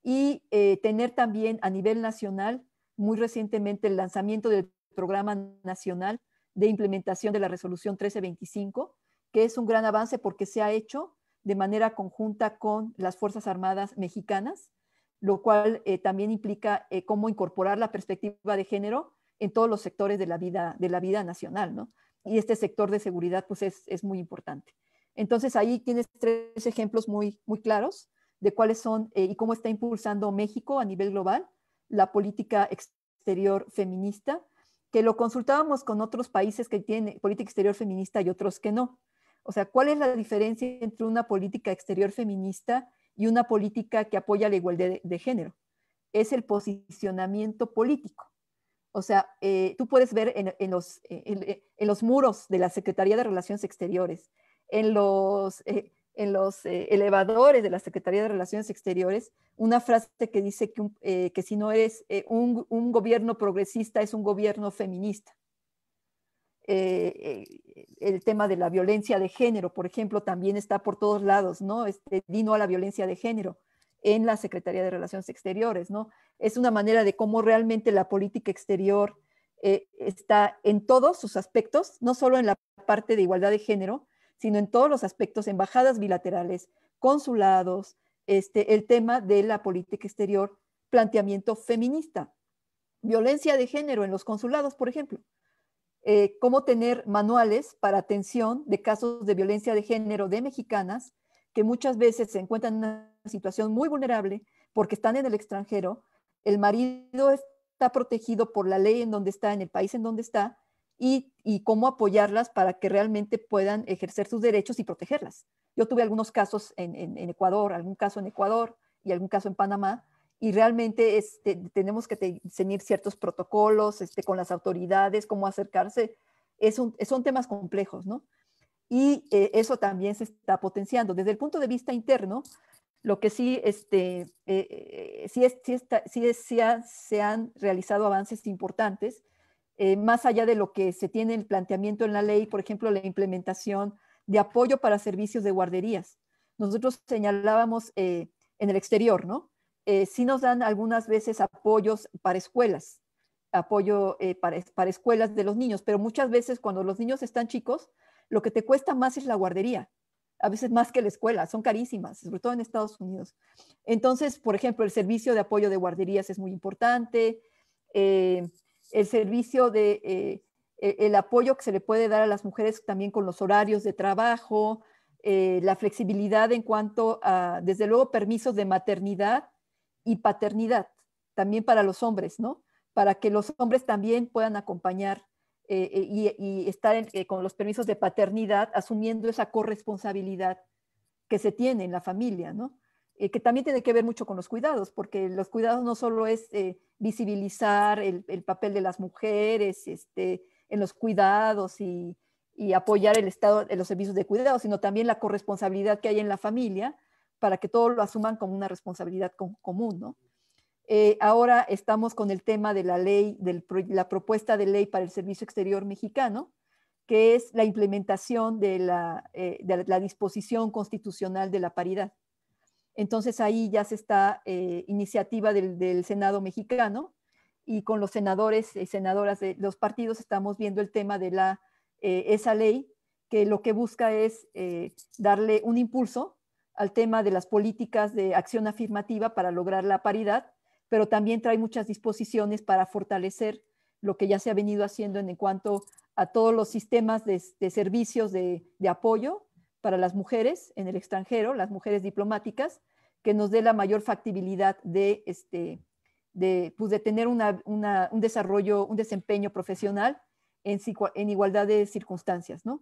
Y eh, tener también a nivel nacional, muy recientemente, el lanzamiento del Programa Nacional de implementación de la resolución 1325, que es un gran avance porque se ha hecho de manera conjunta con las Fuerzas Armadas mexicanas, lo cual eh, también implica eh, cómo incorporar la perspectiva de género en todos los sectores de la vida, de la vida nacional, ¿no? Y este sector de seguridad, pues, es, muy importante. Entonces, ahí tienes tres ejemplos muy, muy claros de cuáles son eh, y cómo está impulsando México a nivel global la política exterior feminista que lo consultábamos con otros países que tienen política exterior feminista y otros que no. O sea, ¿cuál es la diferencia entre una política exterior feminista y una política que apoya la igualdad de, género? Es el posicionamiento político. O sea, eh, tú puedes ver en, los, eh, en, los muros de la Secretaría de Relaciones Exteriores, en los... Eh, en los eh, elevadores de la Secretaría de Relaciones Exteriores una frase que dice que, eh, si no eres eh, un, gobierno progresista es un gobierno feminista. el tema de la violencia de género, por ejemplo, también está por todos lados, ¿no? Este, dino a la violencia de género en la Secretaría de Relaciones Exteriores, ¿no? Es una manera de cómo realmente la política exterior está en todos sus aspectos, no solo en la parte de igualdad de género, sino en todos los aspectos, embajadas bilaterales, consulados, este, el tema de la política exterior, planteamiento feminista, violencia de género en los consulados, por ejemplo, eh, cómo tener manuales para atención de casos de violencia de género de mexicanas que muchas veces se encuentran en una situación muy vulnerable porque están en el extranjero, el marido está protegido por la ley en donde está, en el país en donde está, y, cómo apoyarlas para que realmente puedan ejercer sus derechos y protegerlas. Yo tuve algunos casos en, Ecuador, algún caso en Ecuador y algún caso en Panamá, y realmente este, tenemos que tener ciertos protocolos este, con las autoridades, cómo acercarse. son temas complejos, ¿no? Y eh, eso también se está potenciando. Desde el punto de vista interno, lo que sí, se han realizado avances importantes eh, más allá de lo que se tiene el planteamiento en la ley, por ejemplo, la implementación de apoyo para servicios de guarderías. Nosotros señalábamos eh, en el exterior, ¿no? Eh, sí nos dan algunas veces apoyos para escuelas, apoyo eh, para, para escuelas de los niños, pero muchas veces cuando los niños están chicos, lo que te cuesta más es la guardería, a veces más que la escuela, son carísimas, sobre todo en Estados Unidos. Entonces, por ejemplo, el servicio de apoyo de guarderías es muy importante. Eh, el servicio de eh, e-, el apoyo que se le puede dar a las mujeres también con los horarios de trabajo, eh, la flexibilidad en cuanto a, desde luego, permisos de maternidad y paternidad, también para los hombres, ¿no? Para que los hombres también puedan acompañar eh, y, estar con los permisos de paternidad, asumiendo esa corresponsabilidad que se tiene en la familia, ¿no? Eh, que también tiene que ver mucho con los cuidados, porque los cuidados no solo es eh, visibilizar el, papel de las mujeres este, en los cuidados y, apoyar el Estado en los servicios de cuidado, sino también la corresponsabilidad que hay en la familia para que todos lo asuman como una responsabilidad común, ¿no? Eh, ahora estamos con el tema de la ley, de la propuesta de ley para el Servicio Exterior Mexicano, que es la implementación de la disposición constitucional de la paridad. Entonces ahí ya se está eh, iniciativa del, Senado mexicano y con los senadores y senadoras de los partidos estamos viendo el tema de la, eh, esa ley que lo que busca es eh, darle un impulso al tema de las políticas de acción afirmativa para lograr la paridad, pero también trae muchas disposiciones para fortalecer lo que ya se ha venido haciendo en, cuanto a todos los sistemas de, servicios de apoyo, para las mujeres en el extranjero, las mujeres diplomáticas, que nos dé la mayor factibilidad de, este, de, pues, tener un desarrollo, un desempeño profesional en, igualdad de circunstancias, ¿no?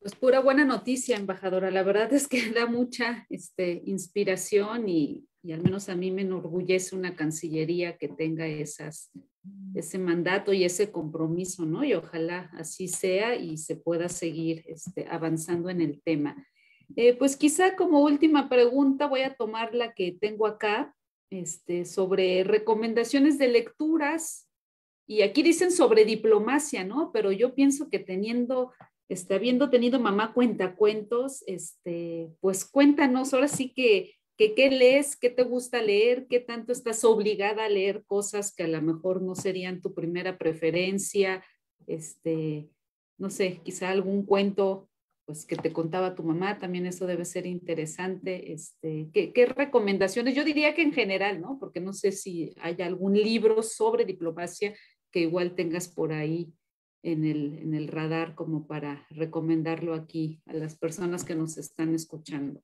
Pues pura buena noticia, embajadora. La verdad es que da mucha este, inspiración y al menos a mí me enorgullece una cancillería que tenga esas ese mandato y ese compromiso, ¿no? Y ojalá así sea y se pueda seguir este, avanzando en el tema. Eh, pues quizá como última pregunta voy a tomar la que tengo acá este, sobre recomendaciones de lecturas. Y aquí dicen sobre diplomacia, ¿no? Pero yo pienso que teniendo, este, habiendo tenido mamá cuentos, este, pues cuéntanos, ahora sí que qué lees, qué te gusta leer, qué tanto estás obligada a leer cosas que a lo mejor no serían tu primera preferencia, este, no sé, quizá algún cuento pues que te contaba tu mamá, también eso debe ser interesante. Este, ¿qué, recomendaciones? Yo diría que en general, ¿no? Porque no sé si hay algún libro sobre diplomacia que igual tengas por ahí el, en el radar como para recomendarlo aquí a las personas que nos están escuchando.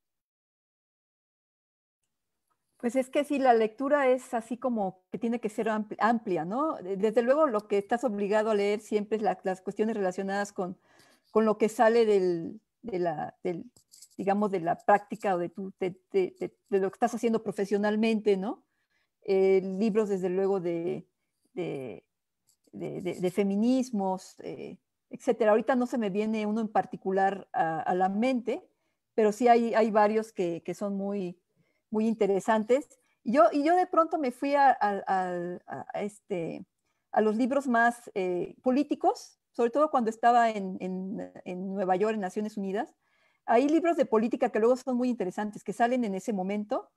Pues es que si la lectura es así como que tiene que ser amplia, ¿no? Desde luego lo que estás obligado a leer siempre es las cuestiones relacionadas con, con lo que sale del, de la, digamos, de la práctica o de, lo que estás haciendo profesionalmente, ¿no? Eh, libros, desde luego, de, feminismos, eh, etcétera. Ahorita no se me viene uno en particular a, la mente, pero sí hay, hay varios que son muy muy interesantes. yo, y yo de pronto me fui a, este, a los libros más eh, políticos, sobre todo cuando estaba en, en, Nueva York, en Naciones Unidas. Hay libros de política que luego son muy interesantes, que salen en ese momento,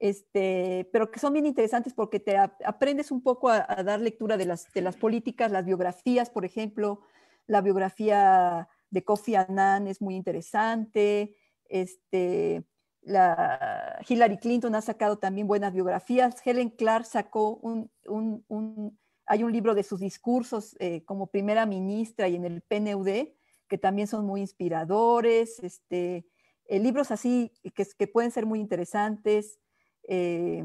este, pero que son bien interesantes porque te aprendes un poco a, a dar lectura de las, de las, políticas, las biografías, por ejemplo, la biografía de Kofi Annan es muy interesante, este, la Hillary Clinton ha sacado también buenas biografías. Helen Clark sacó un, hay un libro de sus discursos eh, como primera ministra y en el PNUD, que también son muy inspiradores, este, eh, libros así que, pueden ser muy interesantes, eh,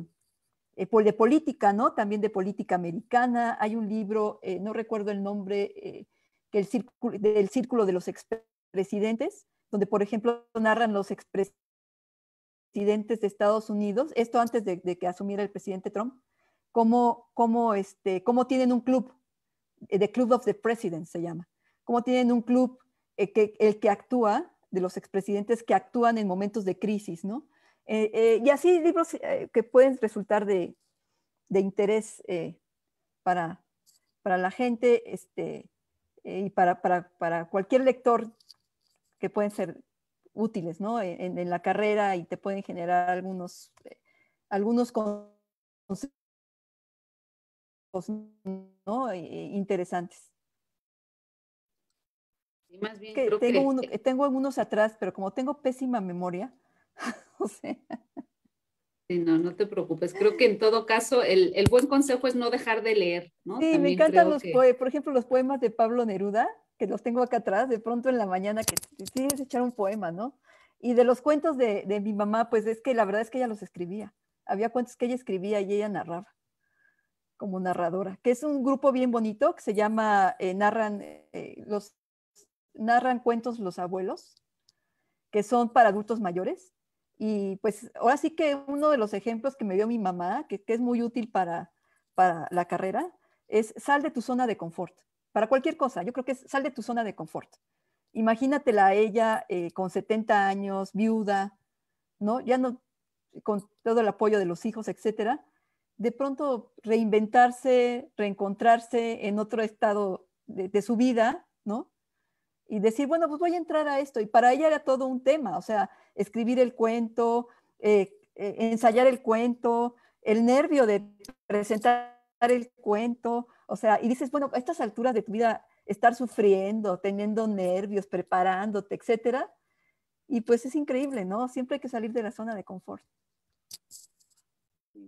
de política, ¿no? También de política americana. Hay un libro, no recuerdo el nombre, el círculo, del Círculo de los Expresidentes, donde, por ejemplo, narran los expresidentes presidentes de Estados Unidos, esto antes de, que asumiera el presidente Trump, cómo, cómo, este, cómo tienen un club, The eh, Club of the Presidents se llama, cómo tienen un club eh, que, el que actúa, de los expresidentes que actúan en momentos de crisis, ¿no? Eh, y así libros que pueden resultar de, de interés para, para la gente este, y para, para, para cualquier lector que pueden ser útiles ¿no? E-, en, la carrera y te pueden generar algunos, eh, algunos consejos interesantes. tengo, algunos atrás, pero como tengo pésima memoria, Sí, no, no te preocupes. Creo que en todo caso el, buen consejo es no dejar de leer, ¿no? Sí, me encantan los por ejemplo, los poemas de Pablo Neruda que los tengo acá atrás, de pronto en la mañana que decides echar un poema, ¿no? Y de los cuentos de, mi mamá, pues es que la verdad es que ella los escribía. Había cuentos que ella escribía y ella narraba como narradora, que es un grupo bien bonito que se llama eh, narran, eh, los, narran Cuentos los Abuelos, que son para adultos mayores. Y pues ahora sí que uno de los ejemplos que me dio mi mamá, que, que es muy útil para, para la carrera, es sal de tu zona de confort para cualquier cosa. Yo creo que es, sal de tu zona de confort. Imagínatela a ella eh, con 70 años, viuda, ¿no? Ya no, con todo el apoyo de los hijos, etcétera. De pronto reinventarse, reencontrarse en otro estado de, su vida, ¿no? Y decir, bueno, pues voy a entrar a esto. Y para ella era todo un tema, o sea, escribir el cuento, eh, eh, ensayar el cuento, el nervio de presentar el cuento, o sea, y dices, bueno, a estas alturas de tu vida, estar sufriendo, teniendo nervios, preparándote, etcétera, y pues es increíble, ¿no? Siempre hay que salir de la zona de confort.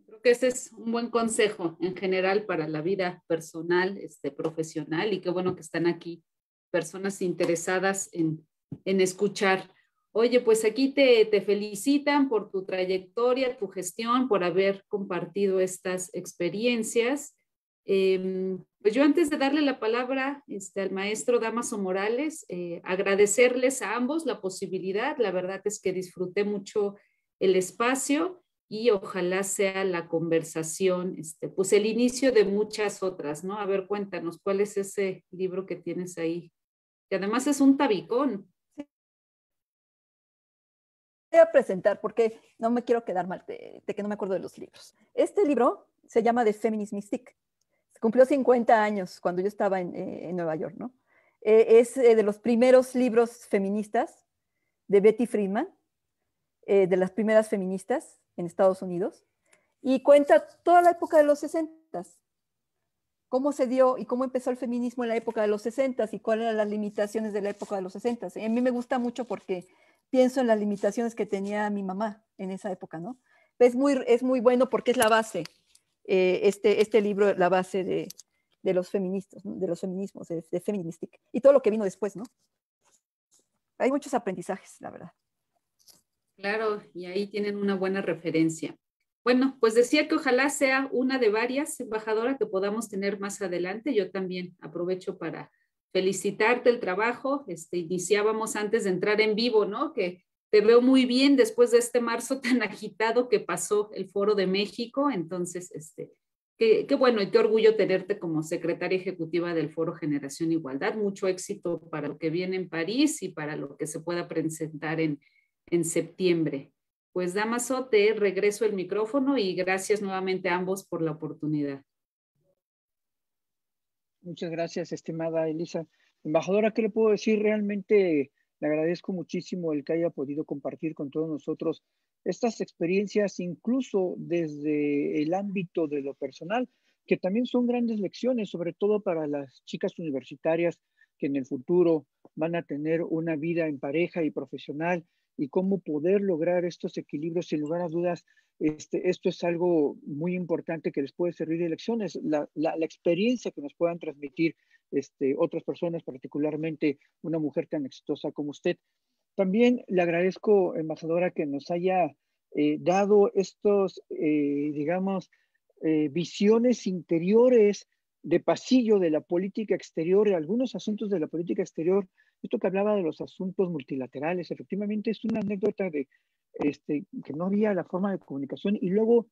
Creo que ese es un buen consejo en general para la vida personal, este, profesional, y qué bueno que están aquí personas interesadas en, en escuchar. Oye, pues aquí te, felicitan por tu trayectoria, tu gestión, por haber compartido estas experiencias. Em, pues yo antes de darle la palabra este, al maestro Damaso Morales, eh, agradecerles a ambos la posibilidad. La verdad es que disfruté mucho el espacio y ojalá sea la conversación, este, pues el inicio de muchas otras, ¿no? A ver, cuéntanos, ¿cuál es ese libro que tienes ahí? Que además es un tabicón a presentar porque no me quiero quedar mal de, que no me acuerdo de los libros. Este libro se llama The Feminist Mystique. Se cumplió 50 años cuando yo estaba en, eh, Nueva York, ¿no? Eh, es eh, de los primeros libros feministas de Betty Freeman, de las primeras feministas en Estados Unidos, y cuenta toda la época de los 60 cómo se dio y cómo empezó el feminismo en la época de los 60 y cuáles eran las limitaciones de la época de los 60 A mí me gusta mucho porque pienso en las limitaciones que tenía mi mamá en esa época, ¿no? Es muy, es muy bueno porque es la base, eh, este, este libro, la base de, los feministas, de los feminismos, de, de Feministic, y todo lo que vino después, ¿no? Hay muchos aprendizajes, la verdad. Claro, y ahí tienen una buena referencia. Bueno, pues decía que ojalá sea una de varias, embajadoras que podamos tener más adelante. Yo también aprovecho para felicitarte el trabajo. Este, iniciábamos antes de entrar en vivo, ¿no? Que te veo muy bien después de este marzo tan agitado que pasó el Foro de México. Entonces, este, qué, bueno y qué orgullo tenerte como secretaria ejecutiva del Foro Generación Igualdad. Mucho éxito para lo que viene en París y para lo que se pueda presentar en, en septiembre. Pues Damaso, te regreso el micrófono y gracias nuevamente a ambos por la oportunidad. Muchas gracias, estimada Elisa. Embajadora, ¿qué le puedo decir? Realmente le agradezco muchísimo el que haya podido compartir con todos nosotros estas experiencias, incluso desde el ámbito de lo personal, que también son grandes lecciones, sobre todo para las chicas universitarias que en el futuro van a tener una vida en pareja y profesional y cómo poder lograr estos equilibrios, sin lugar a dudas, este, esto es algo muy importante que les puede servir de lecciones La, la, experiencia que nos puedan transmitir este, otras personas, particularmente una mujer tan exitosa como usted. También le agradezco, embajadora, que nos haya eh, dado estos, eh, digamos, eh, visiones interiores de pasillo de la política exterior y algunos asuntos de la política exterior esto que hablaba de los asuntos multilaterales, efectivamente es una anécdota de este, que no había la forma de comunicación y luego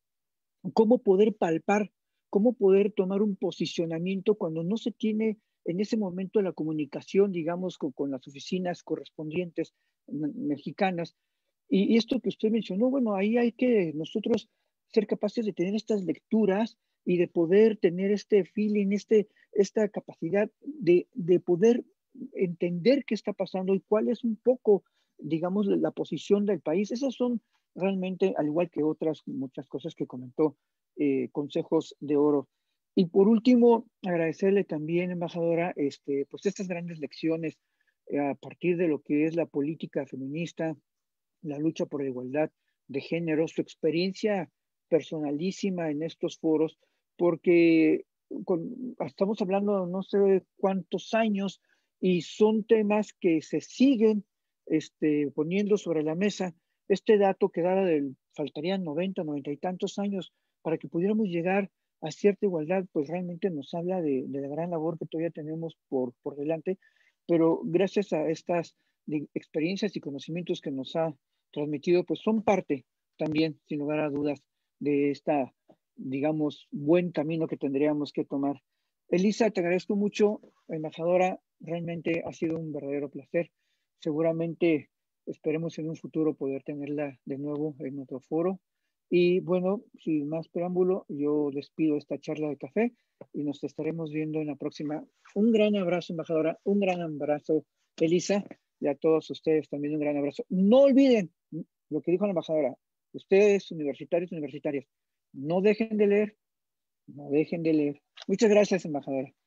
cómo poder palpar, cómo poder tomar un posicionamiento cuando no se tiene en ese momento la comunicación, digamos, con, las oficinas correspondientes mexicanas. Y, y esto que usted mencionó, bueno, ahí hay que nosotros ser capaces de tener estas lecturas y de poder tener este feeling, este, esta capacidad de, de poder entender qué está pasando y cuál es un poco, digamos, la, posición del país. Esas son realmente, al igual que otras muchas cosas que comentó, eh, consejos de oro. Y por último, agradecerle también, embajadora, este, pues estas grandes lecciones eh, a partir de lo que es la política feminista, la lucha por la igualdad de género, su experiencia personalísima en estos foros, porque estamos hablando no sé cuántos años y son temas que se siguen este, poniendo sobre la mesa. Este dato que daba del, faltarían 90, 90 y tantos años para que pudiéramos llegar a cierta igualdad, pues realmente nos habla de, la gran labor que todavía tenemos por, por delante, pero gracias a estas experiencias y conocimientos que nos ha transmitido, pues son parte también, sin lugar a dudas, de esta, digamos, buen camino que tendríamos que tomar. Elisa, te agradezco mucho, embajadora, realmente ha sido un verdadero placer. Seguramente esperemos en un futuro poder tenerla de nuevo en otro foro. Y bueno, sin más preámbulo, yo despido esta charla de café y nos estaremos viendo en la próxima. Un gran abrazo, embajadora, un gran abrazo, Elisa, y a todos ustedes también un gran abrazo. No olviden lo que dijo la embajadora, ustedes universitarios, universitarias, no dejen de leer, no dejen de leer. Muchas gracias, embajadora.